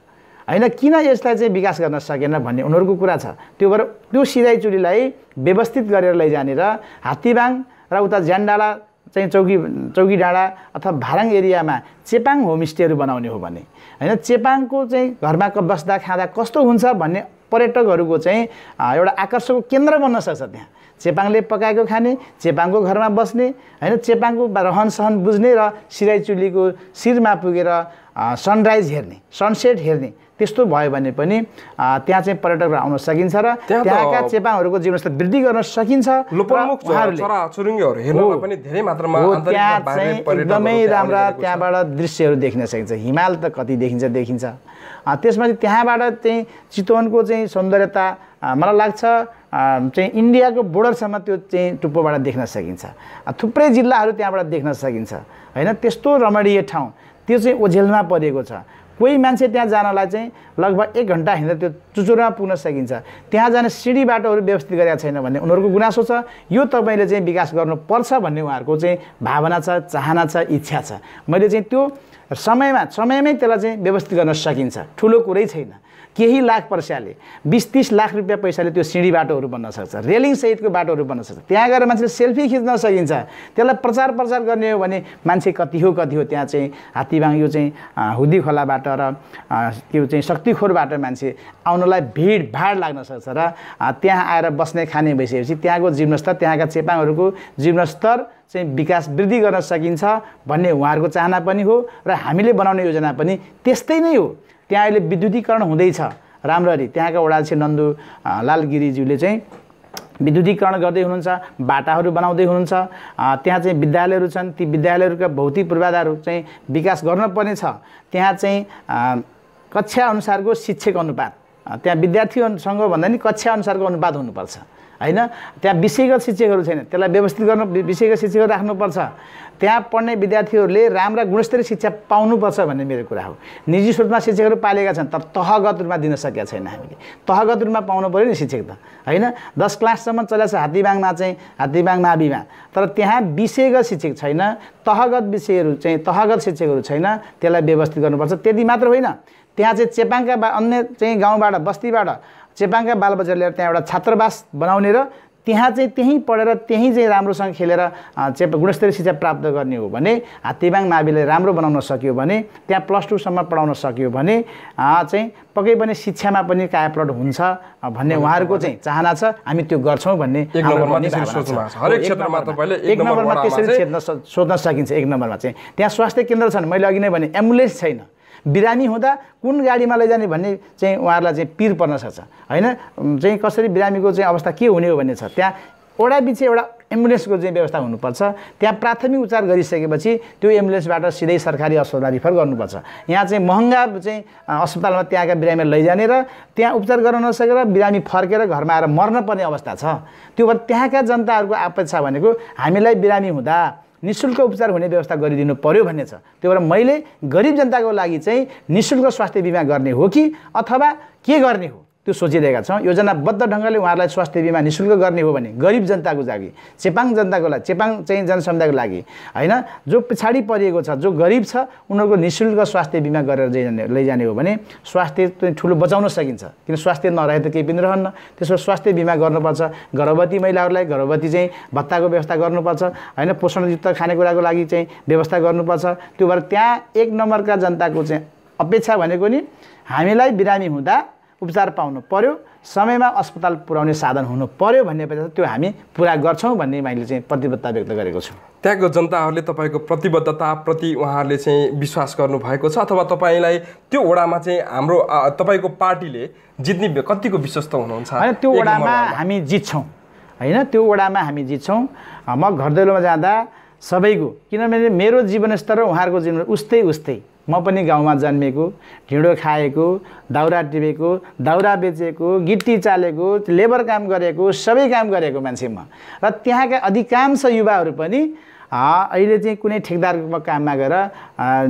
B: होइन किन यसलाई चाहिँ विकास गर्न सकेन भन्ने उनीहरूको कुरा छ त्यो भएर त्यो सिराइचुलीलाई व्यवस्थित गरेर लैजाने र हात्तीबाङ र उता झ्यान्डाला चाहिँ चौकी चौकी डाँडा अथवा भाराङ एरियामा चेपाङ होमस्टेहरू बनाउने हो भने होइन चेपाङको चाहिँ घरमा बस्दा खाँदा कस्तो हुन्छ भन्ने पर्यटकहरूको चाहिँ एउटा आकर्षणको केन्द्र बन्न सक्छ त्यहाँ चेपाङले पकाएको खाने चेपाङको घरमा बस्ने होइन चेपाङको रहन सहन बुझ्ने र सिराइचुलीको शिरमा पुगेर सनराइज हेर्ने सनसेट हेर्ने त्यस्तो भयो भने पनि त्यहाँ चाहिँ पर्यटकहरू आउन सकिन्छ र त्यहाँका चेपाङहरूको जीवनस्तर वृद्धि गर्न सकिन्छ त्यहाँ
A: चाहिँ एकदमै राम्रा
B: त्यहाँबाट दृश्यहरू देख्न सकिन्छ हिमाल त कति देखिन्छ देखिन्छ त्यसमा चाहिँ त्यहाँबाट चाहिँ चितवनको चाहिँ सौन्दर्यता मलाई लाग्छ चाहिँ इन्डियाको बोर्डरसम्म त्यो चाहिँ टुप्पोबाट देख्न सकिन्छ थुप्रै जिल्लाहरू त्यहाँबाट देख्न सकिन्छ होइन त्यस्तो रमणीय ठाउँ त्यो चाहिँ ओझेलमा परेको छ कोही मान्छे त्यहाँ जानलाई चाहिँ लगभग एक घन्टा हिँड्दा त्यो चुचुरमा पुग्न सकिन्छ त्यहाँ जाने सिडी बाटोहरू व्यवस्थित गरेका छैन भन्ने उनीहरूको गुनासो छ यो तपाईँले चाहिँ विकास गर्नुपर्छ भन्ने उहाँहरूको चाहिँ भावना छ चाहना छ इच्छा छ मैले चाहिँ त्यो समयमा समयमै त्यसलाई चाहिँ व्यवस्थित गर्न सकिन्छ ठुलो कुरै छैन केही लाख पर्स्याले बिस तिस लाख रुपियाँ पैसाले त्यो सिँढी बाटोहरू बन्न सक्छ रेलिङसहितको बाटोहरू बन्न सक्छ त्यहाँ गएर मान्छेले सेल्फी खिच्न सकिन्छ त्यसलाई प्रचार प्रचार गर्ने हो भने मान्छे कति हो कति हो त्यहाँ चाहिँ हात्तीबाङ यो चाहिँ हुदी खोलाबाट र त्यो चाहिँ शक्तिखोरबाट मान्छे आउनलाई भिडभाड लाग्न सक्छ र त्यहाँ आएर बस्ने खाने भइसकेपछि त्यहाँको जीवनस्तर त्यहाँका चेपाङहरूको जीवनस्तर चाहिँ विकास वृद्धि गर्न सकिन्छ भन्ने उहाँहरूको चाहना पनि हो र हामीले बनाउने योजना पनि त्यस्तै नै हो त्यहाँ अहिले विद्युतीकरण हुँदैछ राम्ररी त्यहाँका वडाध्यक्ष नन्दु लालगिरीज्यूले चाहिँ विद्युतीकरण गर्दै हुनुहुन्छ बाटाहरू बनाउँदै हुनुहुन्छ त्यहाँ चाहिँ विद्यालयहरू छन् ती विद्यालयहरूका भौतिक पूर्वाधार चाहिँ विकास गर्नुपर्ने छ त्यहाँ चाहिँ कक्षाअनुसारको शिक्षक अनुपात त्यहाँ विद्यार्थीहरूसँग भन्दा नि कक्षा अनुसारको अनुपात हुनुपर्छ होइन त्यहाँ विषयगत शिक्षकहरू छैन त्यसलाई व्यवस्थित गर्न विषयगत शिक्षकहरू राख्नुपर्छ त्यहाँ पढ्ने विद्यार्थीहरूले राम्रा गुणस्तरीय शिक्षा पाउनुपर्छ भन्ने मेरो कुरा हो निजी स्रोतमा शिक्षकहरू पालेका छन् तर तहगत रूपमा दिन सकेका छैन हामीले तहगत रूपमा पाउनु पऱ्यो नि शिक्षक त होइन दस क्लाससम्म चलेको छ हात्तीबाङमा चाहिँ हात्तीबाङ माविमा तर त्यहाँ विषयगत शिक्षक छैन तहगत विषयहरू चाहिँ तहगत शिक्षकहरू छैन त्यसलाई व्यवस्थित गर्नुपर्छ त्यति मात्र होइन त्यहाँ चाहिँ चेपाङका बा अन्य चाहिँ गाउँबाट बस्तीबाट चेपाङका बालबच्चा लिएर त्यहाँ एउटा छात्रावास बनाउने र त्यहाँ चाहिँ त्यहीँ पढेर त्यहीँ चाहिँ राम्रोसँग खेलेर चेप गुणस्तरीय शिक्षा प्राप्त गर्ने हो भने तेबाङ माविले राम्रो बनाउन सक्यो भने त्यहाँ प्लस टूसम्म पढाउन सक्यो भने चाहिँ पक्कै पनि शिक्षामा पनि कायापलट हुन्छ भन्ने उहाँहरूको चाहिँ चाहना छ हामी त्यो गर्छौँ भन्ने एक नम्बरमा त्यसरी सोध्न सकिन्छ एक नम्बरमा चाहिँ त्यहाँ स्वास्थ्य केन्द्र छन् मैले अघि नै भने एम्बुलेन्स छैन बिरामी हुँदा कुन गाडीमा लैजाने भन्ने चाहिँ उहाँहरूलाई चाहिँ पिर पर्न सक्छ होइन चाहिँ कसरी बिरामीको चाहिँ अवस्था के हुने हो भन्ने छ त्यहाँ एउटा पछि एउटा एम्बुलेन्सको चाहिँ व्यवस्था हुनुपर्छ त्यहाँ प्राथमिक उपचार गरिसकेपछि त्यो एम्बुलेन्सबाट सिधै सरकारी अस्पताल रिफर गर्नुपर्छ यहाँ चाहिँ महँगा चाहिँ अस्पतालमा त्यहाँका बिरामीलाई लैजाने र त्यहाँ उपचार गर्न नसकेर बिरामी फर्केर घरमा आएर मर्न पर्ने अवस्था छ त्यो भएर त्यहाँका जनताहरूको अपेक्षा भनेको हामीलाई बिरामी हुँदा नि शुल्क उपचार हुने व्यवस्था गरिदिनु पर्यो भन्ने छ त्यो भएर मैले गरिब जनताको लागि चाहिँ नि स्वास्थ्य बिमा गर्ने हो कि अथवा के गर्ने हो त्यो सोचिरहेका छौँ योजनाबद्ध ढङ्गले उहाँहरूलाई स्वास्थ्य बिमा नि शुल्क गर्ने हो भने गरिब जनताको लागि चेपाङ जनताको लागि चेपाङ चाहिँ जनसमुदायको लागि होइन जो पछाडि परिएको छ जो गरिब छ उनीहरूको निशुल्क स्वास्थ्य बिमा गरेर लैजाने लैजाने हो भने स्वास्थ्य चाहिँ ठुलो बचाउन सकिन्छ किन स्वास्थ्य नरहे त केही पनि रहन्न त्यसो स्वास्थ्य बिमा गर्नुपर्छ गर्भवती महिलाहरूलाई गर्भवती चाहिँ भत्ताको व्यवस्था गर्नुपर्छ होइन पोषणयुक्त खानेकुराको लागि चाहिँ व्यवस्था गर्नुपर्छ त्यो भएर त्यहाँ एक नम्बरका जनताको चाहिँ अपेक्षा भनेको नि हामीलाई बिरामी हुँदा उपचार पाउनु पर्यो समयमा अस्पताल पुर्याउने साधन हुनु पर्यो भन्ने त्यो हामी पुरा गर्छौँ भन्ने मैले चाहिँ प्रतिबद्धता व्यक्त गरेको छु त्यहाँको जनताहरूले तपाईँको
A: प्रतिबद्धताप्रति उहाँहरूले चाहिँ विश्वास गर्नुभएको छ अथवा तपाईँलाई त्यो वडामा चाहिँ हाम्रो तपाईँको पार्टीले जित्ने कतिको विश्वस्त हुनुहुन्छ
B: होइन त्यो वडामा हामी जित्छौँ होइन त्यो वडामा हामी जित्छौँ म घर दैलोमा जाँदा सबैको किनभने मेरो जीवनस्तर र उहाँहरूको जीवन उस्तै उस्तै म पनि गाउँमा जन्मेको ढिँडो खाएको दाउरा टिपेको दाउरा बेचेको गिट्टी चालेको लेबर काम गरेको सबै काम गरेको मान्छे म र त्यहाँका अधिकांश युवाहरू पनि अहिले चाहिँ कुनै ठेकदारको काममा गएर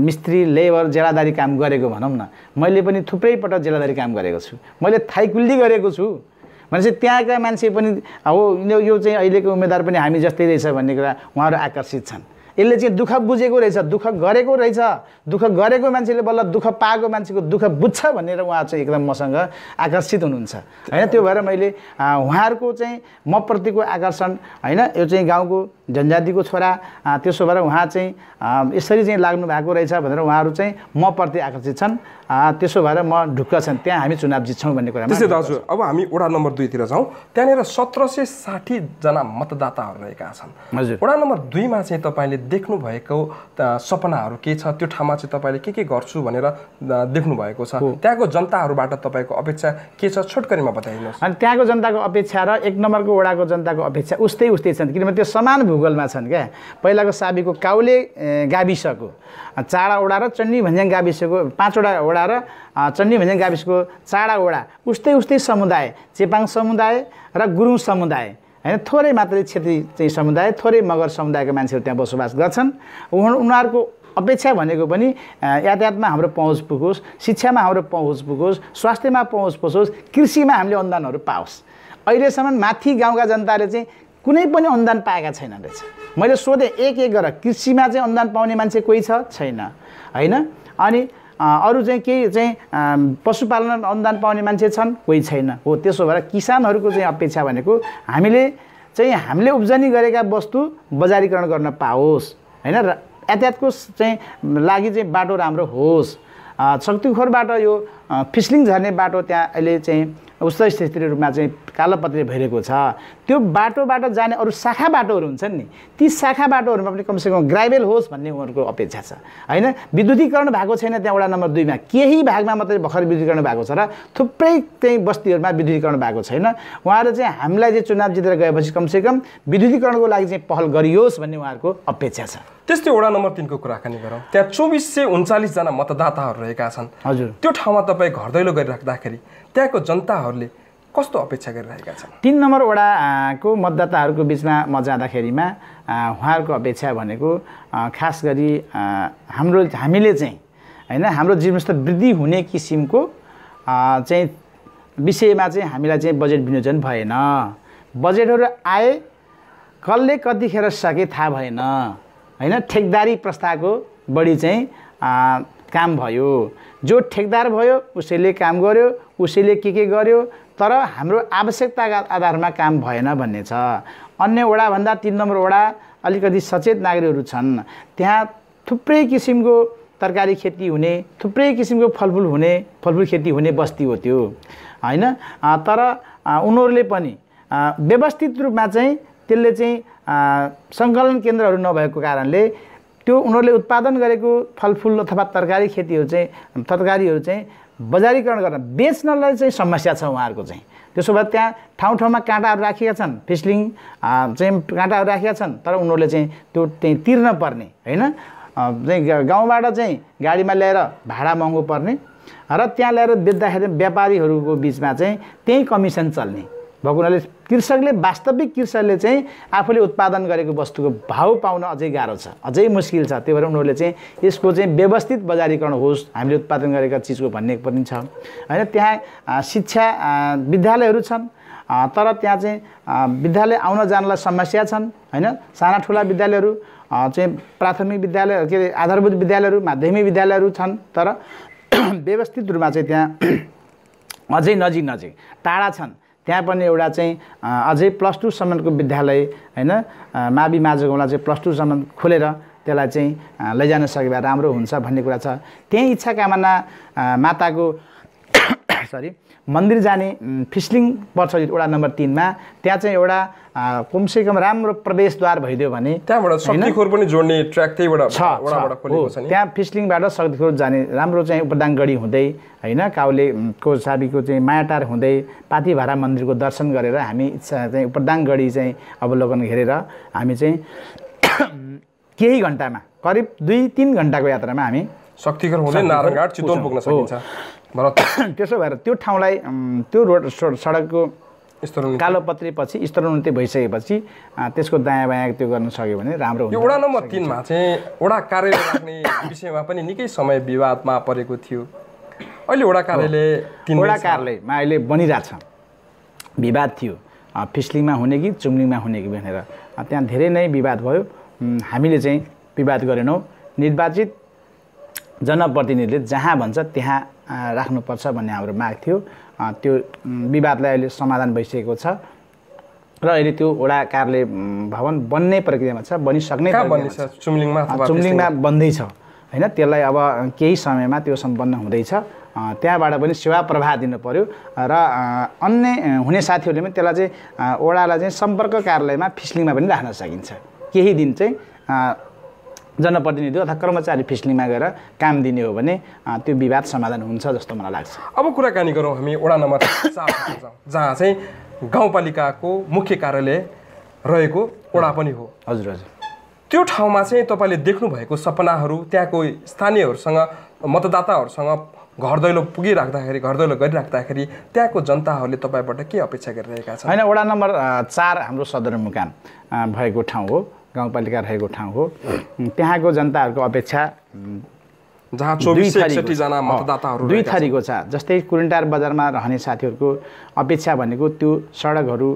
B: मिस्त्री लेबर जेलादारी काम गरेको भनौँ न मैले पनि थुप्रै पटक जेलादारी काम गरेको छु मैले थाइकुल्ली गरेको छु भनेपछि त्यहाँका मान्छे पनि हो यो चाहिँ अहिलेको उम्मेदवार पनि हामी जस्तै रहेछ भन्ने कुरा उहाँहरू आकर्षित छन् यसले चाहिँ दुःख बुझेको रहेछ दुःख गरेको रहेछ दुःख गरेको मान्छेले बल्ल दुःख पाएको मान्छेको दुःख बुझ्छ भनेर उहाँ चाहिँ एकदम मसँग आकर्षित हुनुहुन्छ होइन त्यो भएर मैले उहाँहरूको चाहिँ म प्रतिको आकर्षण होइन यो चाहिँ गाउँको जनजातिको छोरा त्यसो भएर उहाँ चाहिँ यसरी चाहिँ लाग्नु भएको रहेछ भनेर उहाँहरू चाहिँ म प्रति आकर्षित छन् त्यसो भएर म ढुक्क छन् त्यहाँ हामी चुनाव जित्छौँ भन्ने कुरा त्यसै दाजु अब हामी वडा नम्बर दुईतिर जाउँ त्यहाँनिर सत्र सय
A: साठीजना मतदाताहरू रहेका छन् हजुर वडा नम्बर दुईमा चाहिँ तपाईँले देख्नुभएको सपनाहरू के छ त्यो ठाउँमा चाहिँ तपाईँले के के गर्छु भनेर देख्नुभएको छ त्यहाँको जनताहरूबाट
B: तपाईँको अपेक्षा के छ छोटकरीमा बताइदिनुहोस् अनि त्यहाँको जनताको अपेक्षा र एक नम्बरको वडाको जनताको अपेक्षा उस्तै उस्तै छन् किनभने त्यो समान भूगोलमा छन् क्या पहिलाको साबीको काउले गाविसको चारवटा र चण्डी भन्ज्याङ गाविसको पाँचवटा वडा र चण्डी भन्ज्याङ गाविसको वडा उस्तै उस्तै समुदाय चेपाङ समुदाय र गुरुङ समुदाय होइन थोरै मात्रै क्षेत्री चाहिँ समुदाय थोरै मगर समुदायको मान्छेहरू त्यहाँ बसोबास गर्छन् उनीहरूको अपेक्षा भनेको पनि यातायातमा हाम्रो पहुँच पुगोस् शिक्षामा हाम्रो पहुँच पुगोस् स्वास्थ्यमा पहुँच पुगोस् कृषिमा हामीले अनुदानहरू पाओस् अहिलेसम्म माथि गाउँका जनताले चाहिँ कुनै पनि अनुदान पाएका छैनन् रहेछ मैले सोधेँ एक एक गरेर कृषिमा चाहिँ अनुदान पाउने मान्छे कोही छ छैन होइन अनि अरू चाहिँ केही चाहिँ पशुपालन अनुदान पाउने मान्छे छन् कोही छैन हो त्यसो भएर किसानहरूको चाहिँ अपेक्षा भनेको हामीले चाहिँ हामीले उब्जनी गरेका वस्तु बजारीकरण गर्न पाओस् होइन र यातायातको चाहिँ लागि चाहिँ बाटो राम्रो होस् शक्तिखोरबाट यो फिसलिङ झर्ने बाटो त्यहाँ अहिले चाहिँ उच्च स्थिति रूपमा चाहिँ कालोपत्रे भइरहेको छ त्यो बाटोबाट जाने अरू शाखा बाटोहरू हुन्छन् नि ती शाखा बाटोहरूमा पनि कमसेकम ग्राइबेल होस् भन्ने उहाँहरूको अपेक्षा छ होइन विद्युतीकरण भएको छैन त्यहाँ वडा नम्बर दुईमा केही भागमा मात्रै भर्खर विद्युतीकरण भएको छ र थुप्रै त्यही बस्तीहरूमा विद्युतीकरण भएको छैन उहाँहरू चाहिँ हामीलाई चाहिँ चुनाव जितेर गएपछि कमसेकम विद्युतीकरणको लागि चाहिँ पहल गरियोस् भन्ने उहाँहरूको अपेक्षा छ त्यस्तै वडा नम्बर तिनको
A: कुराकानी गरौँ त्यहाँ चौबिस सय उन्चालिसजना मतदाताहरू रहेका छन् हजुर त्यो ठाउँमा तपाईँ घर दैलो गरिराख्दाखेरि त्यहाँको जनताहरूले कस्तो अपेक्षा गरिरहेका छन्
B: तिन नम्बर वडाको मतदाताहरूको बिचमा म जाँदाखेरिमा उहाँहरूको अपेक्षा भनेको खास गरी हाम्रो हामीले चाहिँ होइन हाम्रो जीवनस्तर वृद्धि हुने किसिमको चाहिँ विषयमा चाहिँ हामीलाई चाहिँ बजेट विनियोजन भएन बजेटहरू आए कसले कतिखेर सके थाहा भएन होइन ठेकदारी प्रस्थाको बढी चाहिँ काम भयो जो ठेकदार भयो उसैले काम गर्यो उसैले के के गर्यो तर हाम्रो आवश्यकताका आधारमा काम भएन भन्ने छ अन्य वडाभन्दा तिन नम्बर वडा अलिकति सचेत नागरिकहरू छन् त्यहाँ थुप्रै किसिमको तरकारी खेती हुने थुप्रै किसिमको फलफुल हुने फलफुल खेती हुने बस्ती हो त्यो होइन तर उनीहरूले पनि व्यवस्थित रूपमा चाहिँ त्यसले चाहिँ सङ्कलन केन्द्रहरू नभएको कारणले त्यो उनीहरूले उत्पादन गरेको फलफुल अथवा तरकारी खेतीहरू चाहिँ तरकारीहरू चाहिँ बजारीकरण गर्न बेच्नलाई चाहिँ समस्या छ उहाँहरूको चाहिँ त्यसो भए त्यहाँ ठाउँ ठाउँमा काँटाहरू राखिएका छन् फिस्लिङ चाहिँ काँटाहरू राखेका छन् तर उनीहरूले चाहिँ त्यो त्यहीँ तिर्न पर्ने होइन चाहिँ गाउँबाट चाहिँ गाडीमा ल्याएर भाडा महँगो पर्ने र त्यहाँ ल्याएर बेच्दाखेरि व्यापारीहरूको बिचमा चाहिँ त्यही कमिसन चल्ने भएको हुनाले कृषकले वास्तविक कृषकले चाहिँ आफूले उत्पादन गरेको वस्तुको भाव पाउन अझै गाह्रो छ अझै मुस्किल छ त्यही भएर उनीहरूले चाहिँ यसको चाहिँ व्यवस्थित बजारीकरण होस् हामीले उत्पादन गरेका चिजको भन्ने पनि छ होइन त्यहाँ शिक्षा विद्यालयहरू छन् तर त्यहाँ चाहिँ विद्यालय आउन जानलाई समस्या छन् होइन साना ठुला विद्यालयहरू चाहिँ प्राथमिक विद्यालय के अरे आधारभूत विद्यालयहरू माध्यमिक विद्यालयहरू छन् तर व्यवस्थित रूपमा चाहिँ त्यहाँ अझै नजिक नजिक टाढा छन् त्यहाँ पनि एउटा चाहिँ अझै प्लस टूसम्मको विद्यालय होइन मावि माझगाउँलाई चाहिँ प्लस टूसम्म खोलेर त्यसलाई चाहिँ लैजान सके भए राम्रो हुन्छ भन्ने कुरा छ त्यही इच्छा कामना माताको सरी मन्दिर जाने फिस्लिङ पर्छ एउटा नम्बर तिनमा त्यहाँ चाहिँ एउटा कमसेकम राम्रो प्रवेशद्वार भइदियो भने त्यहाँबाट शक्तिखोर
A: पनि जोड्ने ट्र्याक त्यहीबाट छ त्यहाँ
B: फिसलिङबाट शक्तिखोर जाने राम्रो चाहिँ उपदाङगढी हुँदै होइन काउलेको साबीको चाहिँ मायाटार हुँदै पातिभारा मन्दिरको दर्शन गरेर हामी इच्छा चाहिँ उपदाङगढी चाहिँ अवलोकन घेरेर हामी चाहिँ केही घन्टामा करिब दुई तिन घन्टाको यात्रामा हामी शक्तिखोर हुँदै नारायणघाट चितवन पुग्न सकिन्छ त्यसो भएर त्यो ठाउँलाई त्यो रोड सडकको कालो पछि स्तरोन्नति भइसकेपछि त्यसको दायाँ बायाँ त्यो गर्न सक्यो भने राम्रो हुन्छ
A: वडा नम्बर तिनमा चाहिँ वडा कार्य राख्ने विषयमा पनि निकै समय विवादमा परेको थियो अहिले वडा कार्यालय वडा
B: कार्यालयमा अहिले बनिरहेछ विवाद थियो फिस्लिङमा हुने कि चुम्लिङमा हुने कि भनेर त्यहाँ धेरै नै विवाद भयो हामीले चाहिँ विवाद गरेनौँ निर्वाचित जनप्रतिनिधिले जहाँ भन्छ त्यहाँ राख्नुपर्छ भन्ने हाम्रो माग थियो त्यो विवादलाई अहिले समाधान भइसकेको छ र अहिले त्यो वडा कार्यालय भवन बन्ने प्रक्रियामा छ बनिसक्ने
A: चुम्लिङमा बन्दैछ
B: होइन त्यसलाई अब केही समयमा त्यो सम्पन्न हुँदैछ त्यहाँबाट पनि सेवा प्रभाव दिनु पऱ्यो र अन्य हुने साथीहरूले पनि त्यसलाई चाहिँ ओडालाई चाहिँ सम्पर्क कार्यालयमा फिस्लिङमा पनि राख्न सकिन्छ केही दिन चाहिँ जनप्रतिनिधि अथवा कर्मचारी फिस्लिङमा गएर काम दिने हो भने त्यो विवाद समाधान हुन्छ जस्तो मलाई लाग्छ
A: अब कुराकानी गरौँ हामी वडा नम्बर चार जहाँ चाहिँ गाउँपालिकाको मुख्य कार्यालय रहेको वडा पनि हो हजुर हजुर त्यो ठाउँमा चाहिँ तपाईँले देख्नुभएको सपनाहरू त्यहाँको स्थानीयहरूसँग मतदाताहरूसँग घर दैलो पुगिराख्दाखेरि घर दैलो गरिराख्दाखेरि त्यहाँको जनताहरूले तपाईँबाट के अपेक्षा गरिरहेका छन् होइन
B: वडा नम्बर चार हाम्रो सदरमुकाम भएको ठाउँ हो गाउँपालिका रहेको ठाउँ हो त्यहाँको जनताहरूको अपेक्षा जहाँ दुई थरीको छ जस्तै कुरिन्टार बजारमा रहने साथीहरूको अपेक्षा भनेको त्यो सडकहरू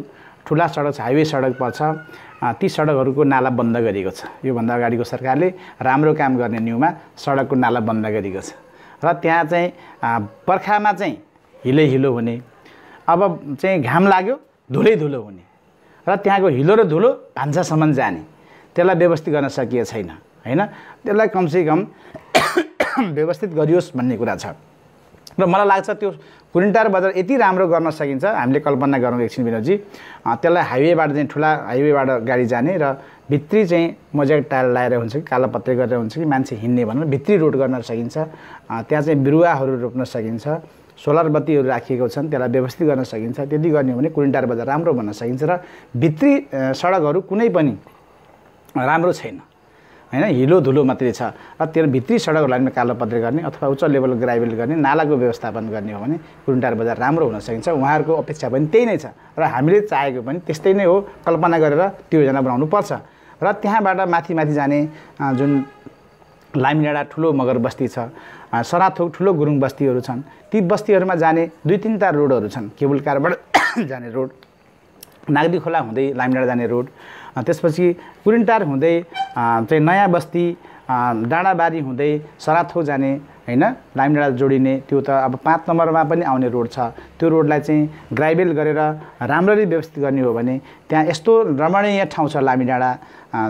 B: ठुला सडक हाइवे सडक पर्छ ती सडकहरूको नाला बन्द गरिएको छ योभन्दा अगाडिको सरकारले राम्रो काम गर्ने न्युमा सडकको नाला बन्द गरिएको छ र त्यहाँ चाहिँ बर्खामा चाहिँ हिलै हिलो हुने अब चाहिँ घाम लाग्यो धुलै धुलो हुने र त्यहाँको हिलो र धुलो भान्सासम्म जाने त्यसलाई व्यवस्थित गर्न सकिएको छैन होइन त्यसलाई कमसेकम व्यवस्थित गरियोस् भन्ने कुरा छ र मलाई लाग्छ त्यो कुरिन्टार बजार यति राम्रो गर्न सकिन्छ हामीले कल्पना गरौँ एकछिन विनोदजी त्यसलाई हाइवेबाट चाहिँ ठुला हाइवेबाट गाडी जाने र भित्री चाहिँ मजाको टायर लगाएर हुन्छ कि कालोपत्रे गरेर हुन्छ कि मान्छे हिँड्ने भनेर भित्री रोड गर्न सकिन्छ त्यहाँ चाहिँ बिरुवाहरू रोप्न सकिन्छ सोलर बत्तीहरू राखिएको छन् त्यसलाई व्यवस्थित गर्न सकिन्छ त्यति गर्ने हो भने कुरिन्टार बजार राम्रो भन्न सकिन्छ र भित्री सडकहरू कुनै पनि राम्रो छैन होइन हिलो धुलो मात्रै छ र त्यो भित्री सडकहरू लाइनमा कालो पत्र गर्ने अथवा उच्च लेभल ग्राइभल गर्ने नालाको व्यवस्थापन गर्ने हो भने कुरुन्टार बजार राम्रो हुन सकिन्छ उहाँहरूको अपेक्षा पनि त्यही नै छ र हामीले चाहेको पनि त्यस्तै नै हो कल्पना गरेर त्यो योजना बनाउनु पर्छ र त्यहाँबाट माथि माथि जाने जुन लामिडाँडा ठुलो मगर बस्ती छ सराथोक ठुलो गुरुङ बस्तीहरू छन् ती बस्तीहरूमा जाने दुई तिनवटा रोडहरू छन् केबुल कारबाट जाने रोड नागदी खोला हुँदै लामिडाँडा जाने रोड त्यसपछि कुरिन्टार हुँदै चाहिँ नयाँ बस्ती डाँडाबारी हुँदै सराथो जाने होइन डाँडा जोडिने त्यो त अब पाँच नम्बरमा पनि आउने रोड छ त्यो रोडलाई चाहिँ ग्राइबेल गरेर राम्ररी व्यवस्थित गर्ने हो भने त्यहाँ यस्तो रमणीय ठाउँ छ लामी डाँडा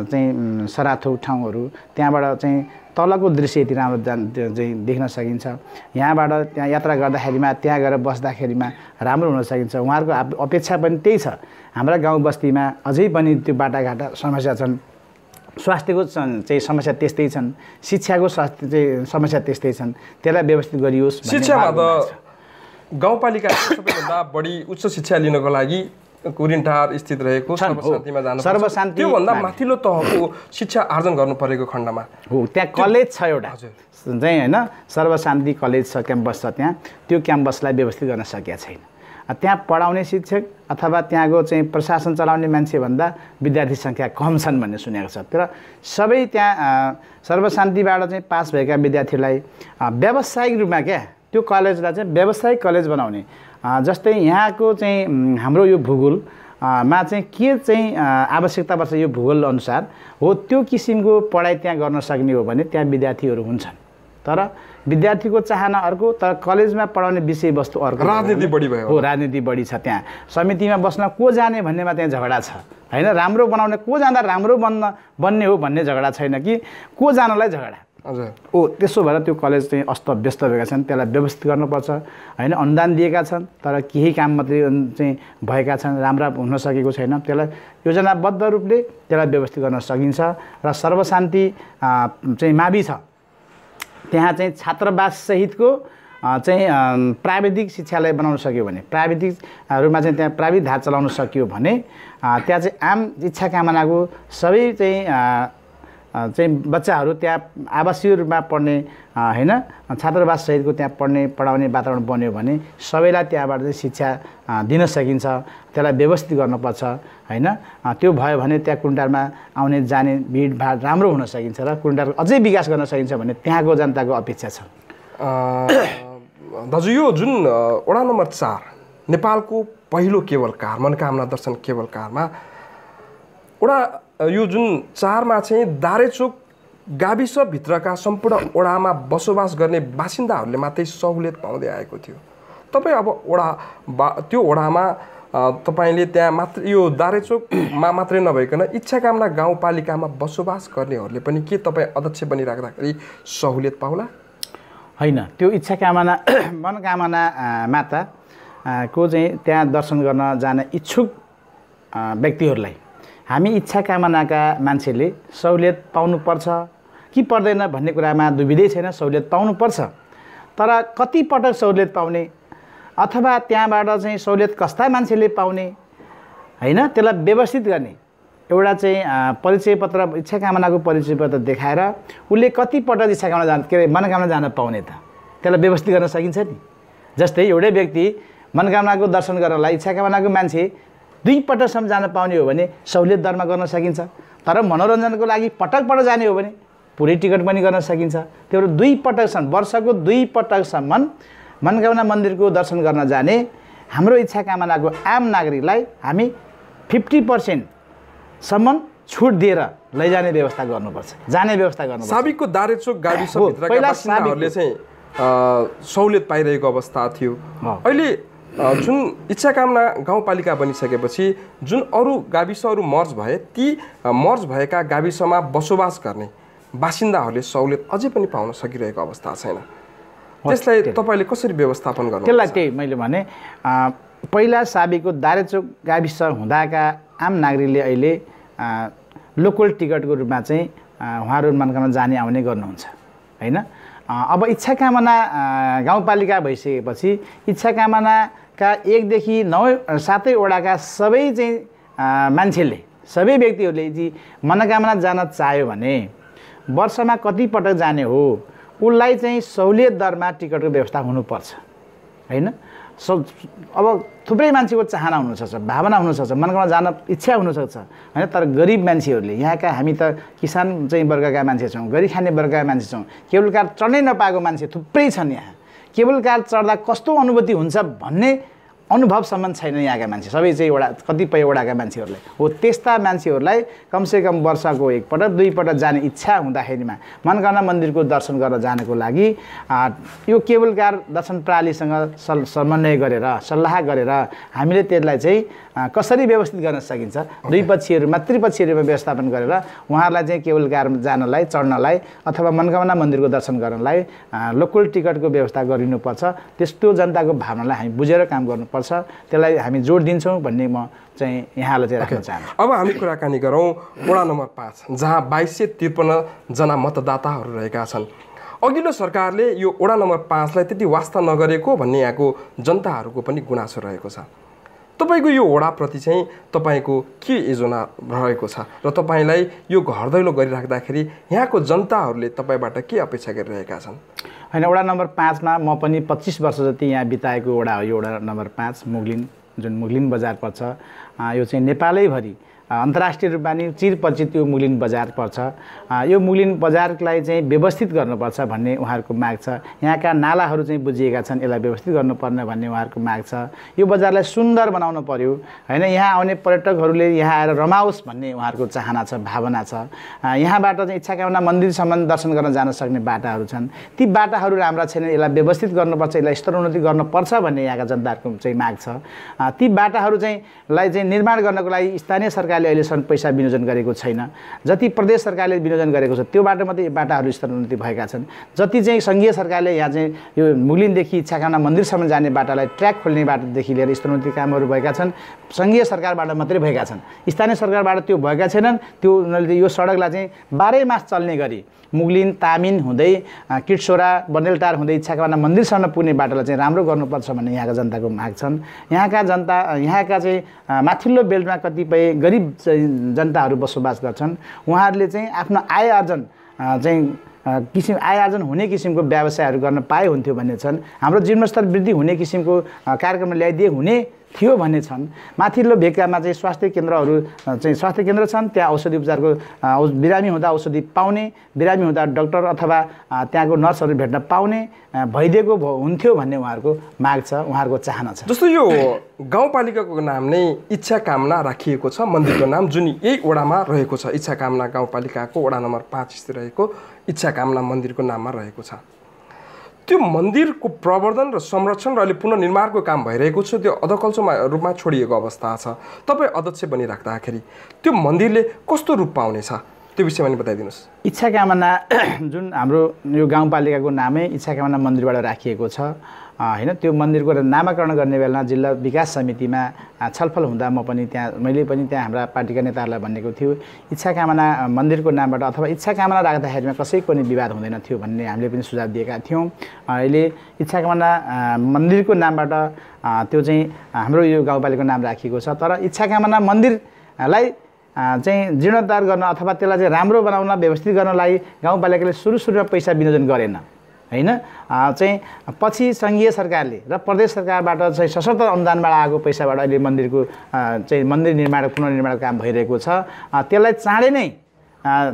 B: चाहिँ सराथो ठाउँहरू त्यहाँबाट चाहिँ तलको दृश्य यति राम्रो जान चाहिँ देख्न सकिन्छ यहाँबाट त्यहाँ यात्रा गर्दाखेरिमा त्यहाँ गएर बस्दाखेरिमा राम्रो हुन सकिन्छ उहाँहरूको अपेक्षा पनि त्यही छ हाम्रा गाउँ बस्तीमा अझै पनि त्यो बाटाघाटा समस्या छन् स्वास्थ्यको चाहिँ समस्या त्यस्तै छन् शिक्षाको स्वास्थ्य चाहिँ समस्या त्यस्तै छन् त्यसलाई व्यवस्थित गरियोस् शिक्षामा
A: त गाउँपालिका सबैभन्दा बढी उच्च शिक्षा लिनको लागि कुरिन्टार स्थित रहेको सर्वशान्तिमा जानु सर्वशान्ति त्योभन्दा
B: माथिल्लो तहको शिक्षा आर्जन गर्नु परेको खण्डमा हो त्यहाँ कलेज छ एउटा चाहिँ होइन सर्वशान्ति कलेज छ क्याम्पस छ त्यहाँ त्यो क्याम्पसलाई व्यवस्थित गर्न सकिएको छैन त्यहाँ पढाउने शिक्षक अथवा त्यहाँको चाहिँ प्रशासन चलाउने मान्छेभन्दा विद्यार्थी सङ्ख्या कम छन् भन्ने सुनेको छ तर सबै त्यहाँ सर्वशान्तिबाट चाहिँ पास भएका विद्यार्थीलाई व्यावसायिक रूपमा क्या त्यो कलेजलाई चाहिँ व्यावसायिक कलेज बनाउने जस्तै यहाँको चाहिँ हाम्रो यो भूगोल मा चाहिँ के चाहिँ आवश्यकता पर्छ यो भूगोल अनुसार हो त्यो किसिमको पढाइ त्यहाँ गर्न सक्ने हो भने त्यहाँ विद्यार्थीहरू हुन्छन् तर विद्यार्थीको चाहना अर्को तर कलेजमा पढाउने विषयवस्तु अर्को राजनीति बढी भयो हो राजनीति बढी छ त्यहाँ समितिमा बस्न को जाने भन्नेमा त्यहाँ झगडा छ होइन राम्रो बनाउने को जाँदा राम्रो बन्न बन्ने हो भन्ने झगडा छैन कि को जानलाई झगडा हजुर ओ त्यसो भएर त्यो कलेज चाहिँ अस्त व्यस्त भएका छन् त्यसलाई व्यवस्थित गर्नुपर्छ होइन अनुदान दिएका छन् तर केही काम मात्रै चाहिँ भएका छन् राम्रा हुन सकेको छैन त्यसलाई योजनाबद्ध रूपले त्यसलाई व्यवस्थित गर्न सकिन्छ र सर्वशान्ति चाहिँ मावि छ त्यहाँ चाहिँ सहितको चाहिँ प्राविधिक शिक्षालय बनाउन सक्यो भने प्राविधिक रूपमा चाहिँ त्यहाँ प्राविधिक धार चलाउन सकियो भने त्यहाँ चाहिँ आम इच्छा कामनाको सबै चाहिँ चाहिँ बच्चाहरू त्यहाँ आवासीय रूपमा पढ्ने होइन छात्रावाससहितको त्यहाँ पढ्ने पढाउने वातावरण बन्यो भने सबैलाई त्यहाँबाट चाहिँ शिक्षा दिन सकिन्छ त्यसलाई व्यवस्थित गर्नुपर्छ होइन त्यो भयो भने त्यहाँ कुन्टारमा आउने जाने भिडभाड राम्रो हुन सकिन्छ र कुन्टारको अझै विकास गर्न सकिन्छ भने त्यहाँको जनताको अपेक्षा छ
A: दाजु यो जुन वडा नम्बर चार नेपालको पहिलो केवल कार मनोकामना दर्शन केवल कारमा वडा यो जुन चारमा चाहिँ दारेचोक गाविसभित्रका सम्पूर्ण ओडामा बसोबास गर्ने बासिन्दाहरूले मात्रै सहुलियत पाउँदै आएको थियो तपाईँ अब ओडा बा त्यो ओडामा तपाईँले त्यहाँ मात्र यो दारेचोकमा मात्रै नभइकन इच्छा कामना गाउँपालिकामा बसोबास गर्नेहरूले पनि के तपाईँ अध्यक्ष बनिराख्दाखेरि
B: सहुलियत पाउला होइन त्यो इच्छा कामना मनोकामना माता को चाहिँ त्यहाँ दर्शन गर्न जान इच्छुक व्यक्तिहरूलाई हामी इच्छा कामनाका मान्छेले सहुलियत पाउनुपर्छ कि पर्दैन भन्ने कुरामा दुविधै छैन सहुलियत पाउनुपर्छ तर कतिपटक सहुलियत पाउने अथवा त्यहाँबाट चाहिँ सहुलियत कस्ता मान्छेले पाउने होइन त्यसलाई व्यवस्थित गर्ने एउटा चाहिँ परिचय पत्र इच्छा कामनाको परिचय पत्र देखाएर उसले कतिपटक इच्छा कामना जान के अरे मनोकामना जान पाउने त त्यसलाई व्यवस्थित गर्न सकिन्छ नि जस्तै एउटै व्यक्ति मनोकामनाको दर्शन गर्नलाई इच्छा कामनाको मान्छे दुई पटकसम्म जान पाउने हो भने सहुलियत दरमा गर्न सकिन्छ तर मनोरञ्जनको लागि पटक पटक जाने हो भने पुरै टिकट पनि गर्न सकिन्छ त्यो दुई पटकसम्म वर्षको दुई पटकसम्म मनकामना मन्दिरको दर्शन गर्न जाने हाम्रो इच्छा कामनाको आम नागरिकलाई हामी फिफ्टी पर्सेन्टसम्म छुट दिएर लैजाने व्यवस्था गर्नुपर्छ जाने व्यवस्था गर्नु साबिकको दारेचोक गाविसहरूले चाहिँ
A: सहुलियत पाइरहेको अवस्था थियो अहिले जुन इच्छा कामना गाउँपालिका बनिसकेपछि जुन अरू गाविसहरू मर्ज भए ती मर्ज भएका गाविसमा बसोबास गर्ने बासिन्दाहरूले सहुलियत अझै
B: पनि पाउन सकिरहेको अवस्था छैन त्यसलाई तपाईँले कसरी व्यवस्थापन गर्नु त्यसलाई त्यही मैले भने पहिला साबीको दारेचोक गाविस हुँदाका आम नागरिकले अहिले लोकल टिकटको रूपमा चाहिँ उहाँहरू मनकामा जाने आउने गर्नुहुन्छ होइन अब इच्छा कामना गाउँपालिका भइसकेपछि इच्छा कामना का एकदेखि नौ सातैवटाका सबै चाहिँ मान्छेले सबै व्यक्तिहरूले जी मनोकामना जान चाह्यो भने वर्षमा कतिपटक जाने हो उसलाई चाहिँ सहुलियत दरमा टिकटको व्यवस्था हुनुपर्छ होइन सब अब थुप्रै मान्छेको चाहना हुनसक्छ भावना हुनसक्छ मनकामा जान इच्छा हुनसक्छ होइन तर गरिब मान्छेहरूले यहाँका हामी त किसान चाहिँ वर्गका मान्छे छौँ गरिब खाने वर्गका मान्छे छौँ केवल कार चढ्नै नपाएको मान्छे थुप्रै छन् यहाँ केबल कार चढ्दा कस्तो अनुभूति हुन्छ भन्ने अनुभवसम्म छैन यहाँका मान्छे सबै चाहिँ एउटा कतिपयवटाका मान्छेहरूलाई हो त्यस्ता मान्छेहरूलाई कमसेकम वर्षको एकपटक दुईपटक जाने इच्छा हुँदाखेरिमा मनगणना मन्दिरको दर्शन गर्न जानको लागि यो केबल कार दर्शन प्रणालीसँग समन्वय गरेर सल्लाह गरेर हामीले त्यसलाई चाहिँ कसरी व्यवस्थित गर्न सकिन्छ दुई पक्षीहरूमा त्रिपक्षीहरूमा व्यवस्थापन गरेर उहाँहरूलाई चाहिँ केवल गार जानलाई चढ्नलाई अथवा मनकामना मन्दिरको दर्शन गर्नलाई लोकल टिकटको व्यवस्था गरिनुपर्छ त्यस्तो जनताको भावनालाई हामी बुझेर काम गर्नुपर्छ त्यसलाई हामी जोड दिन्छौँ भन्ने म चाहिँ यहाँलाई चाहिँ राख्न चाहन्छु अब हामी
A: कुराकानी गरौँ वडा नम्बर पाँच जहाँ बाइस सय त्रिपन्नजना मतदाताहरू रहेका छन् अघिल्लो सरकारले यो वडा नम्बर पाँचलाई त्यति वास्ता नगरेको भन्ने यहाँको जनताहरूको पनि गुनासो रहेको छ तपाईँको यो वडाप्रति चाहिँ तपाईँको के योजना रहेको छ र तपाईँलाई यो घर दैलो गरिराख्दाखेरि यहाँको जनताहरूले तपाईँबाट के अपेक्षा गरिरहेका छन्
B: होइन वडा नम्बर पाँचमा म पनि पच्चिस वर्ष जति यहाँ बिताएको वडा हो यो वडा नम्बर पाँच मुग्लिन जुन मुग्लिन बजार पर्छ यो चाहिँ नेपालैभरि अन्तर्राष्ट्रिय रूपमा नि परिचित यो मुलिन बजार पर्छ यो मुलिन बजारलाई चाहिँ व्यवस्थित गर्नुपर्छ भन्ने उहाँहरूको माग छ यहाँका नालाहरू चाहिँ बुझिएका छन् यसलाई व्यवस्थित गर्नुपर्ने भन्ने उहाँहरूको माग छ यो बजारलाई सुन्दर बनाउनु पर्यो होइन यहाँ आउने पर्यटकहरूले यहाँ आएर रमाओस् भन्ने उहाँहरूको चाहना छ भावना छ यहाँबाट चाहिँ इच्छा कामना मन्दिरसम्म दर्शन गर्न जान सक्ने बाटाहरू छन् ती बाटाहरू राम्रा छैन यसलाई व्यवस्थित गर्नुपर्छ यसलाई स्तरोन्नति गर्नुपर्छ भन्ने यहाँका जनताहरूको चाहिँ माग छ ती बाटाहरू चाहिँ लाई चाहिँ निर्माण गर्नको लागि स्थानीय सरकार सरकारले अहिलेसम्म पैसा विनियोजन गरेको छैन जति प्रदेश सरकारले विनियोजन गरेको छ त्यो बाटो मात्रै बाटाहरू स्तरोन्नति भएका छन् जति चाहिँ सङ्घीय सरकारले यहाँ चाहिँ यो मुगलिनदेखि इच्छाकाना मन्दिरसम्म जाने बाटालाई ट्र्याक खोल्ने बाटोदेखि लिएर स्तरोन्नति कामहरू भएका छन् सङ्घीय सरकारबाट मात्रै भएका छन् स्थानीय सरकारबाट त्यो भएका छैनन् त्यो उनीहरूले यो सडकलाई चाहिँ बाह्रै मास चल्ने गरी मुगलिन तामिन हुँदै किटसोरा बनेलटार हुँदै इच्छाकाना मन्दिरसम्म पुग्ने बाटोलाई चाहिँ राम्रो गर्नुपर्छ भन्ने यहाँका जनताको माग छन् यहाँका जनता यहाँका चाहिँ माथिल्लो बेल्टमा कतिपय गरिब जनताहरू बसोबास गर्छन् उहाँहरूले चाहिँ आफ्नो आय आर्जन चाहिँ किसिम आय आर्जन हुने किसिमको व्यवसायहरू गर्न पाए हुन्थ्यो भन्ने छन् हाम्रो जीर्णस्तर वृद्धि हुने किसिमको कार्यक्रम ल्याइदिए हुने थियो भन्ने छन् माथिल्लो भेगकामा चाहिँ स्वास्थ्य केन्द्रहरू चाहिँ स्वास्थ्य केन्द्र छन् त्यहाँ औषधि उपचारको बिरामी हुँदा औषधि पाउने बिरामी हुँदा डक्टर अथवा त्यहाँको नर्सहरू भेट्न पाउने भइदिएको हुन्थ्यो भन्ने उहाँहरूको माग छ उहाँहरूको चाहना छ
A: जस्तो यो गाउँपालिकाको नाम नै इच्छा कामना राखिएको छ मन्दिरको नाम जुन यही वडामा रहेको छ इच्छा कामना गाउँपालिकाको वडा नम्बर पाँच स्थित रहेको इच्छा कामना मन्दिरको नाममा रहेको छ त्यो मन्दिरको प्रवर्धन र संरक्षण र अहिले पुनर्निर्माणको काम भइरहेको छ त्यो अधकल्चोमा रूपमा छोडिएको अवस्था छ तपाईँ अध्यक्ष बनिराख्दाखेरि त्यो
B: मन्दिरले कस्तो रूप पाउनेछ त्यो विषयमा पनि बताइदिनुहोस् इच्छा कामना जुन हाम्रो यो गाउँपालिकाको नामै इच्छा कामना मन्दिरबाट राखिएको छ होइन त्यो मन्दिरको नामाकरण गर्ने बेलामा जिल्ला विकास समितिमा छलफल हुँदा म पनि त्यहाँ मैले पनि त्यहाँ हाम्रा पार्टीका नेताहरूलाई भनेको थियो इच्छा कामना मन्दिरको नामबाट अथवा इच्छा कामना राख्दाखेरिमा कसैको पनि विवाद हुँदैन थियो भन्ने हामीले पनि सुझाव दिएका थियौँ अहिले इच्छा कामना मन्दिरको नामबाट त्यो चाहिँ हाम्रो यो गाउँपालिकाको नाम राखिएको छ तर इच्छा कामना मन्दिरलाई चाहिँ जीर्णोद्धार गर्न अथवा त्यसलाई चाहिँ राम्रो बनाउन व्यवस्थित गर्नलाई गाउँपालिकाले सुरु सुरुमा पैसा विनियोजन गरेन होइन चाहिँ पछि सङ्घीय सरकारले र प्रदेश सरकारबाट चाहिँ सशस्त्र अनुदानबाट आएको पैसाबाट अहिले मन्दिरको चाहिँ मन्दिर निर्माण पुनर्निर्माण काम भइरहेको छ त्यसलाई चाँडै नै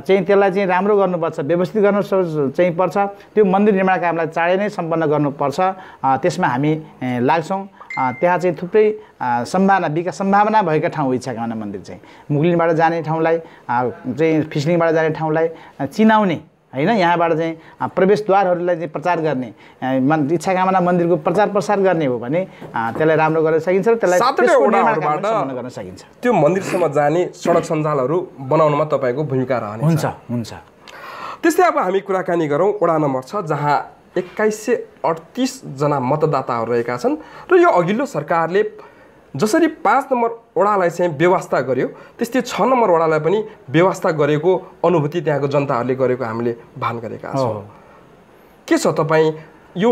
B: चाहिँ त्यसलाई चाहिँ राम्रो गर्नुपर्छ व्यवस्थित गर्नु चाहिँ पर्छ त्यो मन्दिर निर्माण कामलाई चाँडै नै सम्पन्न गर्नुपर्छ त्यसमा हामी लाग्छौँ त्यहाँ चाहिँ थुप्रै सम्भावना विकास सम्भावना भएका ठाउँ इच्छा इच्छाकामना मन्दिर चाहिँ मुगलिनबाट जाने ठाउँलाई चाहिँ फिसलिङबाट जाने ठाउँलाई चिनाउने होइन यहाँबाट चाहिँ प्रवेशद्वारहरूलाई चाहिँ प्रचार गर्ने मन इच्छा कामना मन्दिरको प्रचार प्रसार गर्ने हो भने त्यसलाई राम्रो गर्न सकिन्छ र त्यसलाई गर्न सकिन्छ
A: त्यो मन्दिरसम्म जाने सडक सञ्जालहरू बनाउनमा तपाईँको भूमिका रहने हुन्छ हुन्छ त्यस्तै अब हामी कुराकानी गरौँ वडा नम्बर छ जहाँ एक्काइस सय अडतिसजना मतदाताहरू रहेका छन् र यो अघिल्लो सरकारले जसरी पाँच नम्बर वडालाई चाहिँ व्यवस्था गर्यो त्यस्तै छ नम्बर वडालाई पनि व्यवस्था गरेको अनुभूति त्यहाँको जनताहरूले गरेको हामीले भान गरेका छौँ के छ तपाईँ यो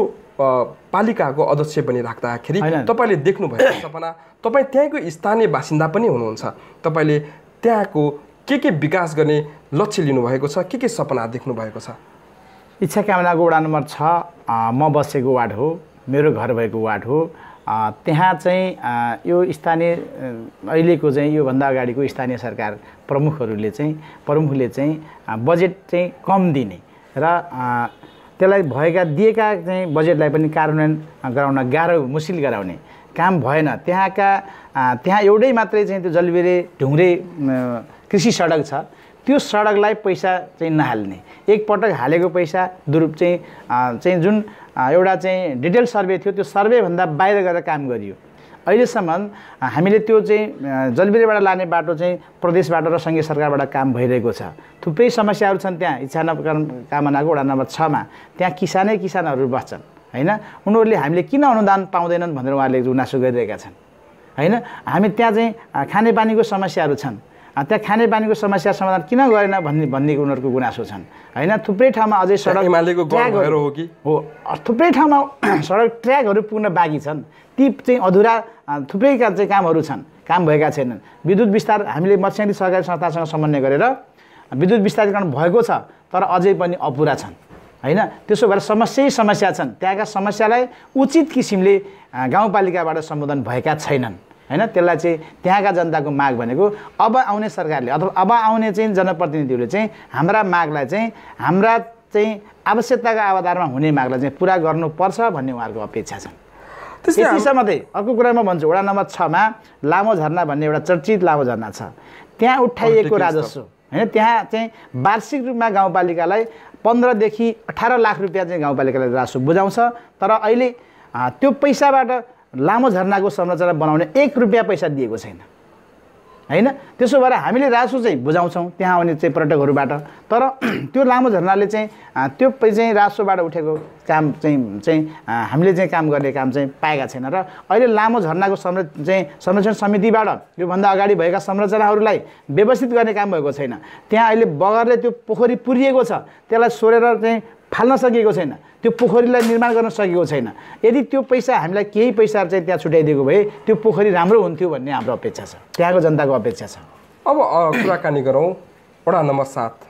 A: पालिकाको अध्यक्ष पनि बनिराख्दाखेरि तपाईँले देख्नुभएको सपना तपाईँ त्यहीँको स्थानीय बासिन्दा पनि हुनुहुन्छ तपाईँले त्यहाँको के के विकास गर्ने लक्ष्य लिनुभएको छ के के सपना देख्नुभएको छ इच्छा
B: कामनाको वडा नम्बर छ म बसेको वार्ड हो मेरो घर भएको वार्ड हो त्यहाँ चाहिँ यो स्थानीय अहिलेको चाहिँ योभन्दा अगाडिको स्थानीय सरकार प्रमुखहरूले चाहिँ प्रमुखले चाहिँ बजेट चाहिँ कम दिने र त्यसलाई भएका दिएका चाहिँ बजेटलाई पनि कार्यान्वयन गराउन गाह्रो मुस्किल गराउने काम भएन त्यहाँका त्यहाँ एउटै मात्रै चाहिँ त्यो जलबिरे ढुङ्ग्रे कृषि सडक छ त्यो सडकलाई पैसा चाहिँ नहाल्ने एकपटक हालेको पैसा दुरुप चाहिँ चाहिँ जुन एउटा चाहिँ डिटेल सर्वे थियो त्यो सर्वेभन्दा बाहिर गएर काम गरियो अहिलेसम्म हामीले त्यो चाहिँ जलबिरीबाट लाने बाटो चाहिँ प्रदेशबाट र सङ्घीय सरकारबाट काम भइरहेको छ थुप्रै समस्याहरू छन् त्यहाँ इच्छा कामनाको वडा नम्बर छमा त्यहाँ किसानै किसानहरू बस्छन् होइन उनीहरूले हामीले किन अनुदान पाउँदैनन् भनेर उहाँले गुनासो गरिरहेका छन् होइन हामी त्यहाँ चाहिँ खानेपानीको समस्याहरू छन् त्यहाँ खानेपानीको समस्या समाधान किन गरेन भन्ने भन्ने उनीहरूको गुनासो छन् होइन थुप्रै ठाउँमा अझै सडक हो कि हो थुप्रै ठाउँमा सडक ट्र्याकहरू पुग्न बाँकी छन् ती चाहिँ अधुरा थुप्रै चाहिँ कामहरू छन् काम भएका छैनन् विद्युत विस्तार हामीले मत्स्याङ्गी सहकारी संस्थासँग समन्वय गरेर विद्युत विस्तारीकरण भएको छ तर अझै पनि अपुरा छन् होइन त्यसो भएर समस्यै समस्या छन् त्यहाँका समस्यालाई उचित किसिमले गाउँपालिकाबाट सम्बोधन भएका छैनन् होइन त्यसलाई चाहिँ त्यहाँका जनताको माग भनेको अब आउने सरकारले अथवा अब आउने चाहिँ जनप्रतिनिधिहरूले चाहिँ हाम्रा मागलाई चाहिँ हाम्रा चाहिँ आवश्यकताको आधारमा हुने मागलाई चाहिँ पुरा गर्नुपर्छ भन्ने उहाँहरूको अपेक्षा छ यतिसम्म चाहिँ अर्को कुरा म भन्छु वडा नम्बर छमा लामो झरना भन्ने एउटा चर्चित लामो झरना छ त्यहाँ उठाइएको राजस्व होइन त्यहाँ चाहिँ वार्षिक रूपमा गाउँपालिकालाई पन्ध्रदेखि अठार लाख रुपियाँ चाहिँ गाउँपालिकालाई राजस्व बुझाउँछ तर अहिले त्यो पैसाबाट लामो झरनाको संरचना बनाउने एक रुपियाँ पैसा दिएको छैन होइन त्यसो भएर हामीले रासो चाहिँ बुझाउँछौँ त्यहाँ आउने चाहिँ पर्यटकहरूबाट तर त्यो लामो झरनाले चाहिँ त्यो चाहिँ रासोबाट उठेको काम चाहिँ चाहिँ हामीले चाहिँ काम गर्ने काम चाहिँ पाएका छैन र अहिले लामो झरनाको संर चाहिँ संरक्षण समितिबाट योभन्दा अगाडि भएका संरचनाहरूलाई व्यवस्थित गर्ने काम भएको छैन त्यहाँ अहिले बगरले त्यो पोखरी पुरिएको छ त्यसलाई सोरेर चाहिँ फाल्न सकेको छैन त्यो पोखरीलाई निर्माण गर्न सकेको छैन यदि त्यो पैसा हामीलाई केही पैसा चाहिँ त्यहाँ छुट्याइदिएको भए त्यो पोखरी राम्रो हुन्थ्यो भन्ने हाम्रो अपेक्षा छ त्यहाँको जनताको अपेक्षा छ
A: अब कुराकानी गरौँ वडा नम्बर सात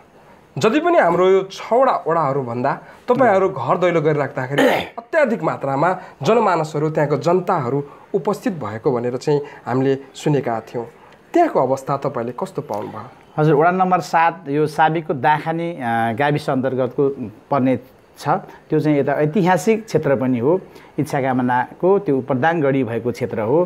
A: जति पनि हाम्रो यो छवटा वडाहरूभन्दा तपाईँहरू घर दैलो गरिराख्दाखेरि अत्याधिक मात्रामा जनमानसहरू त्यहाँको जनताहरू उपस्थित भएको भनेर चाहिँ हामीले सुनेका थियौँ त्यहाँको अवस्था तपाईँले कस्तो पाउनुभयो
B: हजुर वडा नम्बर सात यो साबिकको दाखानी गाविस अन्तर्गतको पर्ने छ त्यो चाहिँ यता ऐतिहासिक क्षेत्र पनि हो इच्छा कामनाको त्यो प्रधानगढी भएको क्षेत्र हो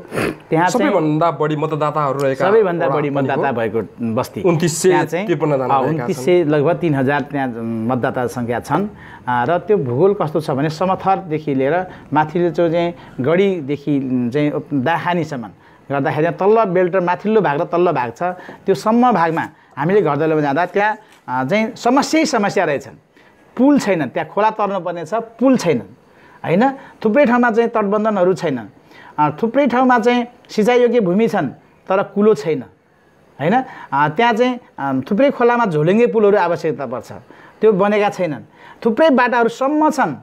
B: त्यहाँ सबैभन्दा
A: बढी मतदाताहरू रहेका सबैभन्दा बढी मतदाता भएको बस्ती उन्तिस सय उन्तिस सय
B: लगभग तिन हजार त्यहाँ मतदाता सङ्ख्या छन् र त्यो भूगोल कस्तो छ भने समथरदेखि लिएर माथिल्लो चाहिँ गढीदेखि चाहिँ दाहानीसम्म गर्दाखेरि तल्लो बेल्ट र माथिल्लो भाग र तल्लो भाग छ त्यो सम्म भागमा हामीले घर दैलोमा जाँदा त्यहाँ चाहिँ समस्यै समस्या रहेछन् पुल छैनन् त्यहाँ खोला तर्नुपर्ने छ पुल छैनन् होइन थुप्रै ठाउँमा चाहिँ तटबन्धनहरू छैनन् थुप्रै ठाउँमा चाहिँ सिँचाइयोग्य भूमि छन् तर कुलो छैन होइन त्यहाँ चाहिँ थुप्रै खोलामा झोलिङ्गे पुलहरू आवश्यकता पर्छ त्यो बनेका छैनन् थुप्रै बाटाहरूसम्म छन्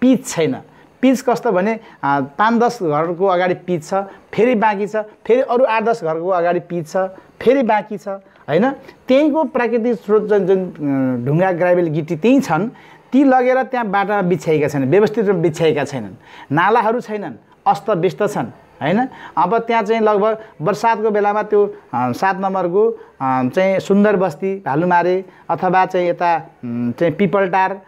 B: पिच छैन पिच कस्तो भने पाँच दस घरको अगाडि पिच छ फेरि बाँकी छ फेरि अरू आठ दस घरको अगाडि पिच छ फेरि बाँकी छ होइन त्यहीँको प्राकृतिक स्रोत जुन ढुङ्गा ग्राभेल गिटी त्यहीँ छन् ती लगेर त्यहाँ बाटामा बिछ्याएका छैनन् व्यवस्थित रूपमा बिछ्याएका छैनन् नालाहरू छैनन् अस्त व्यस्त छन् होइन अब त्यहाँ चाहिँ लगभग बर्सातको बेलामा त्यो सात नम्बरको चाहिँ सुन्दर बस्ती भालुमारे अथवा चाहिँ यता चाहिँ पिपलटार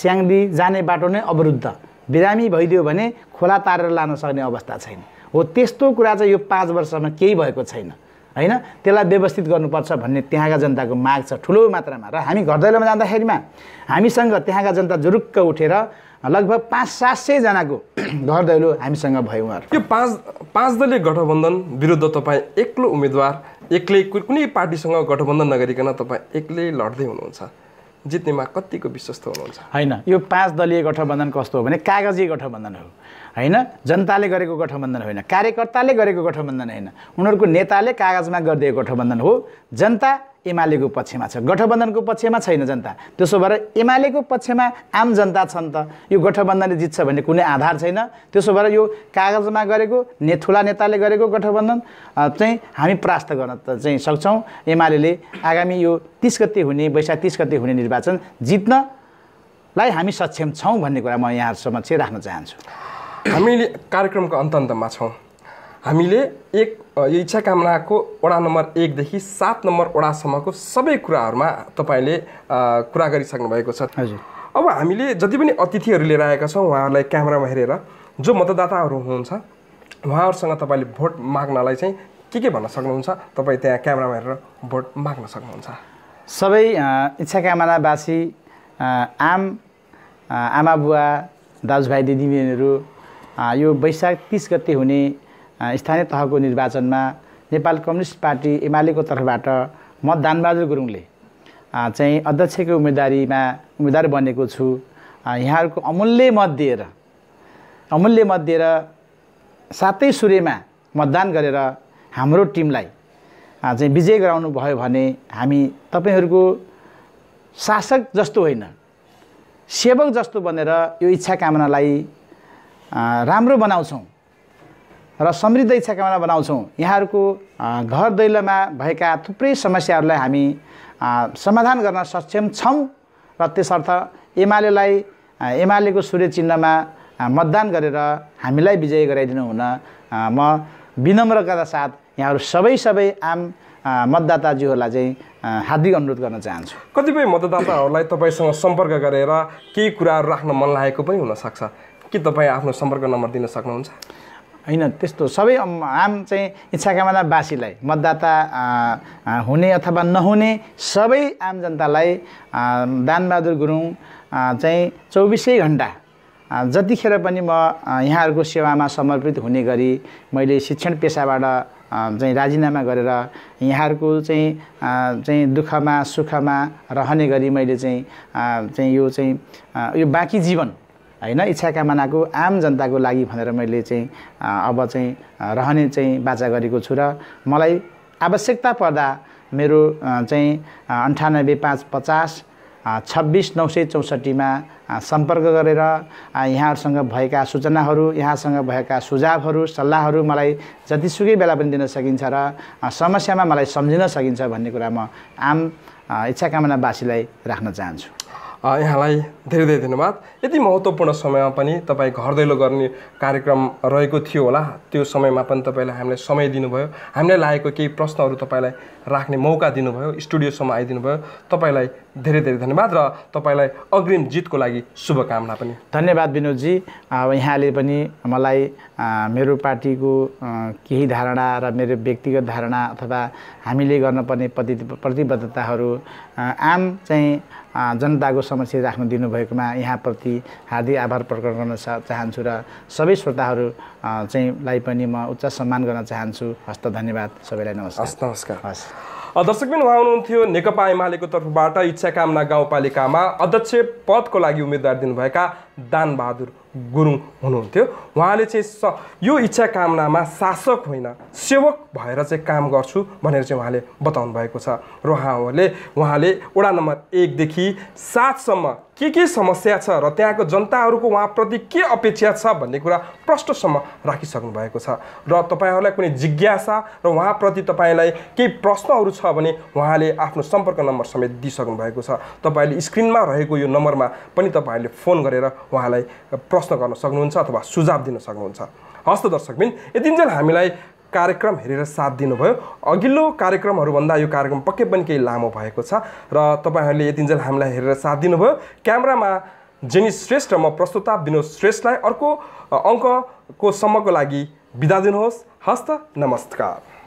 B: स्याङ्दी जाने बाटो नै अवरुद्ध बिरामी भइदियो भने खोला तारेर लान सक्ने अवस्था छैन हो त्यस्तो कुरा चाहिँ यो पाँच वर्षमा केही भएको छैन होइन त्यसलाई व्यवस्थित गर्नुपर्छ भन्ने त्यहाँका जनताको माग छ ठुलो मात्रामा र हामी घर दैलोमा जाँदाखेरिमा हामीसँग त्यहाँका जनता जुरुक्क उठेर लगभग पाँच सात सयजनाको घर दैलो हामीसँग भयो उहाँहरू यो पाँच
A: पाँच दलीय गठबन्धन विरुद्ध तपाईँ एक्लो उम्मेदवार एक्लै कुनै पार्टीसँग गठबन्धन
B: नगरिकन तपाईँ एक्लै लड्दै हुनुहुन्छ जित्नेमा कतिको विश्वस्त हुनुहुन्छ होइन यो पाँच दलीय गठबन्धन कस्तो हो भने कागजी गठबन्धन हो होइन जनताले गरेको गठबन्धन होइन कार्यकर्ताले गरेको गठबन्धन होइन उनीहरूको नेताले कागजमा गरिदिएको गठबन्धन हो जनता एमालेको पक्षमा छ गठबन्धनको पक्षमा छैन जनता त्यसो भएर एमालेको पक्षमा आम जनता छन् त यो गठबन्धनले जित्छ भन्ने कुनै आधार छैन त्यसो भएर यो कागजमा गरेको ने ठुला नेताले गरेको गठबन्धन चाहिँ हामी प्रास्त गर्न त चाहिँ सक्छौँ एमाले आगामी यो तिस गते हुने वैशाख तिस गते हुने निर्वाचन जित्नलाई हामी सक्षम छौँ भन्ने कुरा म यहाँ समक्ष राख्न चाहन्छु हामीले कार्यक्रमको अन्त अन्तमा छौँ
A: हामीले एक यो इच्छा कामनाको वडा नम्बर एकदेखि सात नम्बर वडासम्मको सबै कुराहरूमा तपाईँले कुरा गरिसक्नु भएको छ हजुर अब हामीले जति पनि अतिथिहरू लिएर आएका छौँ उहाँहरूलाई क्यामेरामा हेरेर जो मतदाताहरू हुनुहुन्छ उहाँहरूसँग तपाईँले भोट माग्नलाई चाहिँ के के भन्न सक्नुहुन्छ तपाईँ त्यहाँ क्यामेरामा हेरेर भोट माग्न सक्नुहुन्छ
B: सबै इच्छा कामनावासी आम आमा बुवा दाजुभाइ दिदीबहिनीहरू यो वैशाख तिस गते हुने स्थानीय तहको निर्वाचनमा नेपाल कम्युनिस्ट पार्टी एमालेको तर्फबाट म दानबहादुर गुरुङले चाहिँ अध्यक्षको उम्मेदवारीमा उम्मेदवार बनेको छु यहाँहरूको अमूल्य मत दिएर अमूल्य मत दिएर सातै सूर्यमा मतदान गरेर हाम्रो टिमलाई चाहिँ विजय गराउनु भयो भने हामी तपाईँहरूको शासक जस्तो होइन सेवक जस्तो बनेर यो इच्छा कामनालाई राम्रो बनाउँछौँ र समृद्ध इच्छा कामना बनाउँछौँ यहाँहरूको घर दैलोमा भएका थुप्रै समस्याहरूलाई हामी समाधान गर्न सक्षम छौँ र त्यसर्थ एमालेलाई एमालेको सूर्य चिन्हमा मतदान गरेर हामीलाई विजय गराइदिनु हुन म विनम्रताका साथ यहाँहरू सबै सबै आम मतदाताज्यूहरूलाई चाहिँ हार्दिक अनुरोध गर्न चाहन्छु कतिपय मतदाताहरूलाई तपाईँसँग सम्पर्क
A: गरेर केही कुराहरू राख्न
B: मन लागेको पनि हुनसक्छ के तपाईँ आफ्नो सम्पर्क नम्बर दिन सक्नुहुन्छ होइन त्यस्तो सबै आम चाहिँ इच्छाका बासीलाई मतदाता हुने अथवा नहुने सबै आम जनतालाई दानबहादुर गुरुङ चाहिँ चौबिसै घन्टा जतिखेर पनि म यहाँहरूको सेवामा समर्पित हुने गरी मैले शिक्षण पेसाबाट चाहिँ राजीनामा गरेर यहाँहरूको चाहिँ चाहिँ दुःखमा सुखमा रहने गरी मैले चाहिँ चाहिँ यो चाहिँ यो बाँकी जीवन होइन इच्छा कामनाको आम जनताको लागि भनेर मैले चाहिँ अब चाहिँ रहने चाहिँ बाचा गरेको छु र मलाई आवश्यकता पर्दा मेरो चाहिँ अन्ठानब्बे पाँच पचास छब्बिस नौ सय चौसठीमा सम्पर्क गरेर यहाँहरूसँग भएका सूचनाहरू यहाँसँग भएका सुझावहरू सल्लाहहरू मलाई जतिसुकै बेला पनि दिन सकिन्छ र समस्यामा मलाई सम्झिन सकिन्छ भन्ने कुरा म आम इच्छा कामनावासीलाई राख्न चाहन्छु यहाँलाई धेरै धेरै धन्यवाद
A: यति महत्त्वपूर्ण समयमा पनि तपाईँ घर दैलो गर्ने कार्यक्रम रहेको थियो होला त्यो समयमा पनि तपाईँले हामीलाई समय दिनुभयो हामीलाई लागेको केही प्रश्नहरू तपाईँलाई राख्ने मौका दिनुभयो स्टुडियोसम्म आइदिनु भयो तपाईँलाई धेरै धेरै धन्यवाद र तपाईँलाई अग्रिम जितको लागि शुभकामना
B: पनि धन्यवाद विनोदजी अब यहाँले पनि मलाई मेरो पार्टीको केही धारणा र मेरो व्यक्तिगत धारणा अथवा हामीले गर्नुपर्ने प्रति प्रतिबद्धताहरू आम चाहिँ जनताको समस्या राख्न दिनुभएकोमा यहाँप्रति हार्दिक आभार प्रकट गर्न चाहन्छु र सबै श्रोताहरू चाहिँ लाई पनि म उच्च सम्मान गर्न चाहन्छु हस्त धन्यवाद सबैलाई नमस्कार हस् नमस्कार हस् दर्शकबिन उहाँ हुनुहुन्थ्यो
A: नेकपा एमालेको तर्फबाट इच्छा कामना गाउँपालिकामा अध्यक्ष पदको लागि उम्मेद्वार दिनुभएका दानबहादुर गुरुङ हुनुहुन्थ्यो उहाँले चाहिँ स यो इच्छा कामनामा शासक होइन सेवक भएर चाहिँ काम गर्छु भनेर चाहिँ उहाँले बताउनु भएको छ र उहाँहरूले उहाँले वडा नम्बर एकदेखि सातसम्म के के समस्या छ र त्यहाँको जनताहरूको उहाँप्रति के अपेक्षा छ भन्ने कुरा प्रष्टसम्म राखिसक्नु भएको छ र तपाईँहरूलाई कुनै जिज्ञासा र उहाँप्रति तपाईँलाई केही प्रश्नहरू छ भने उहाँले आफ्नो सम्पर्क नम्बर समेत दिइसक्नु भएको छ तपाईँले स्क्रिनमा रहेको यो नम्बरमा पनि तपाईँहरूले फोन गरेर उहाँलाई प्रश्न गर्न सक्नुहुन्छ अथवा सुझाव दिन सक्नुहुन्छ हस्त दर्शकबिन यतिन्जेल हामीलाई कार्यक्रम हेरेर साथ दिनुभयो अघिल्लो कार्यक्रमहरूभन्दा यो कार्यक्रम पक्कै पनि केही लामो भएको छ र तपाईँहरूले यतिन्जेल हामीलाई हेरेर साथ दिनुभयो क्यामरामा जेनी श्रेष्ठ र म प्रस्तुता विनोद श्रेष्ठलाई अर्को अङ्कको सम्मको लागि बिदा दिनुहोस् हस्त नमस्कार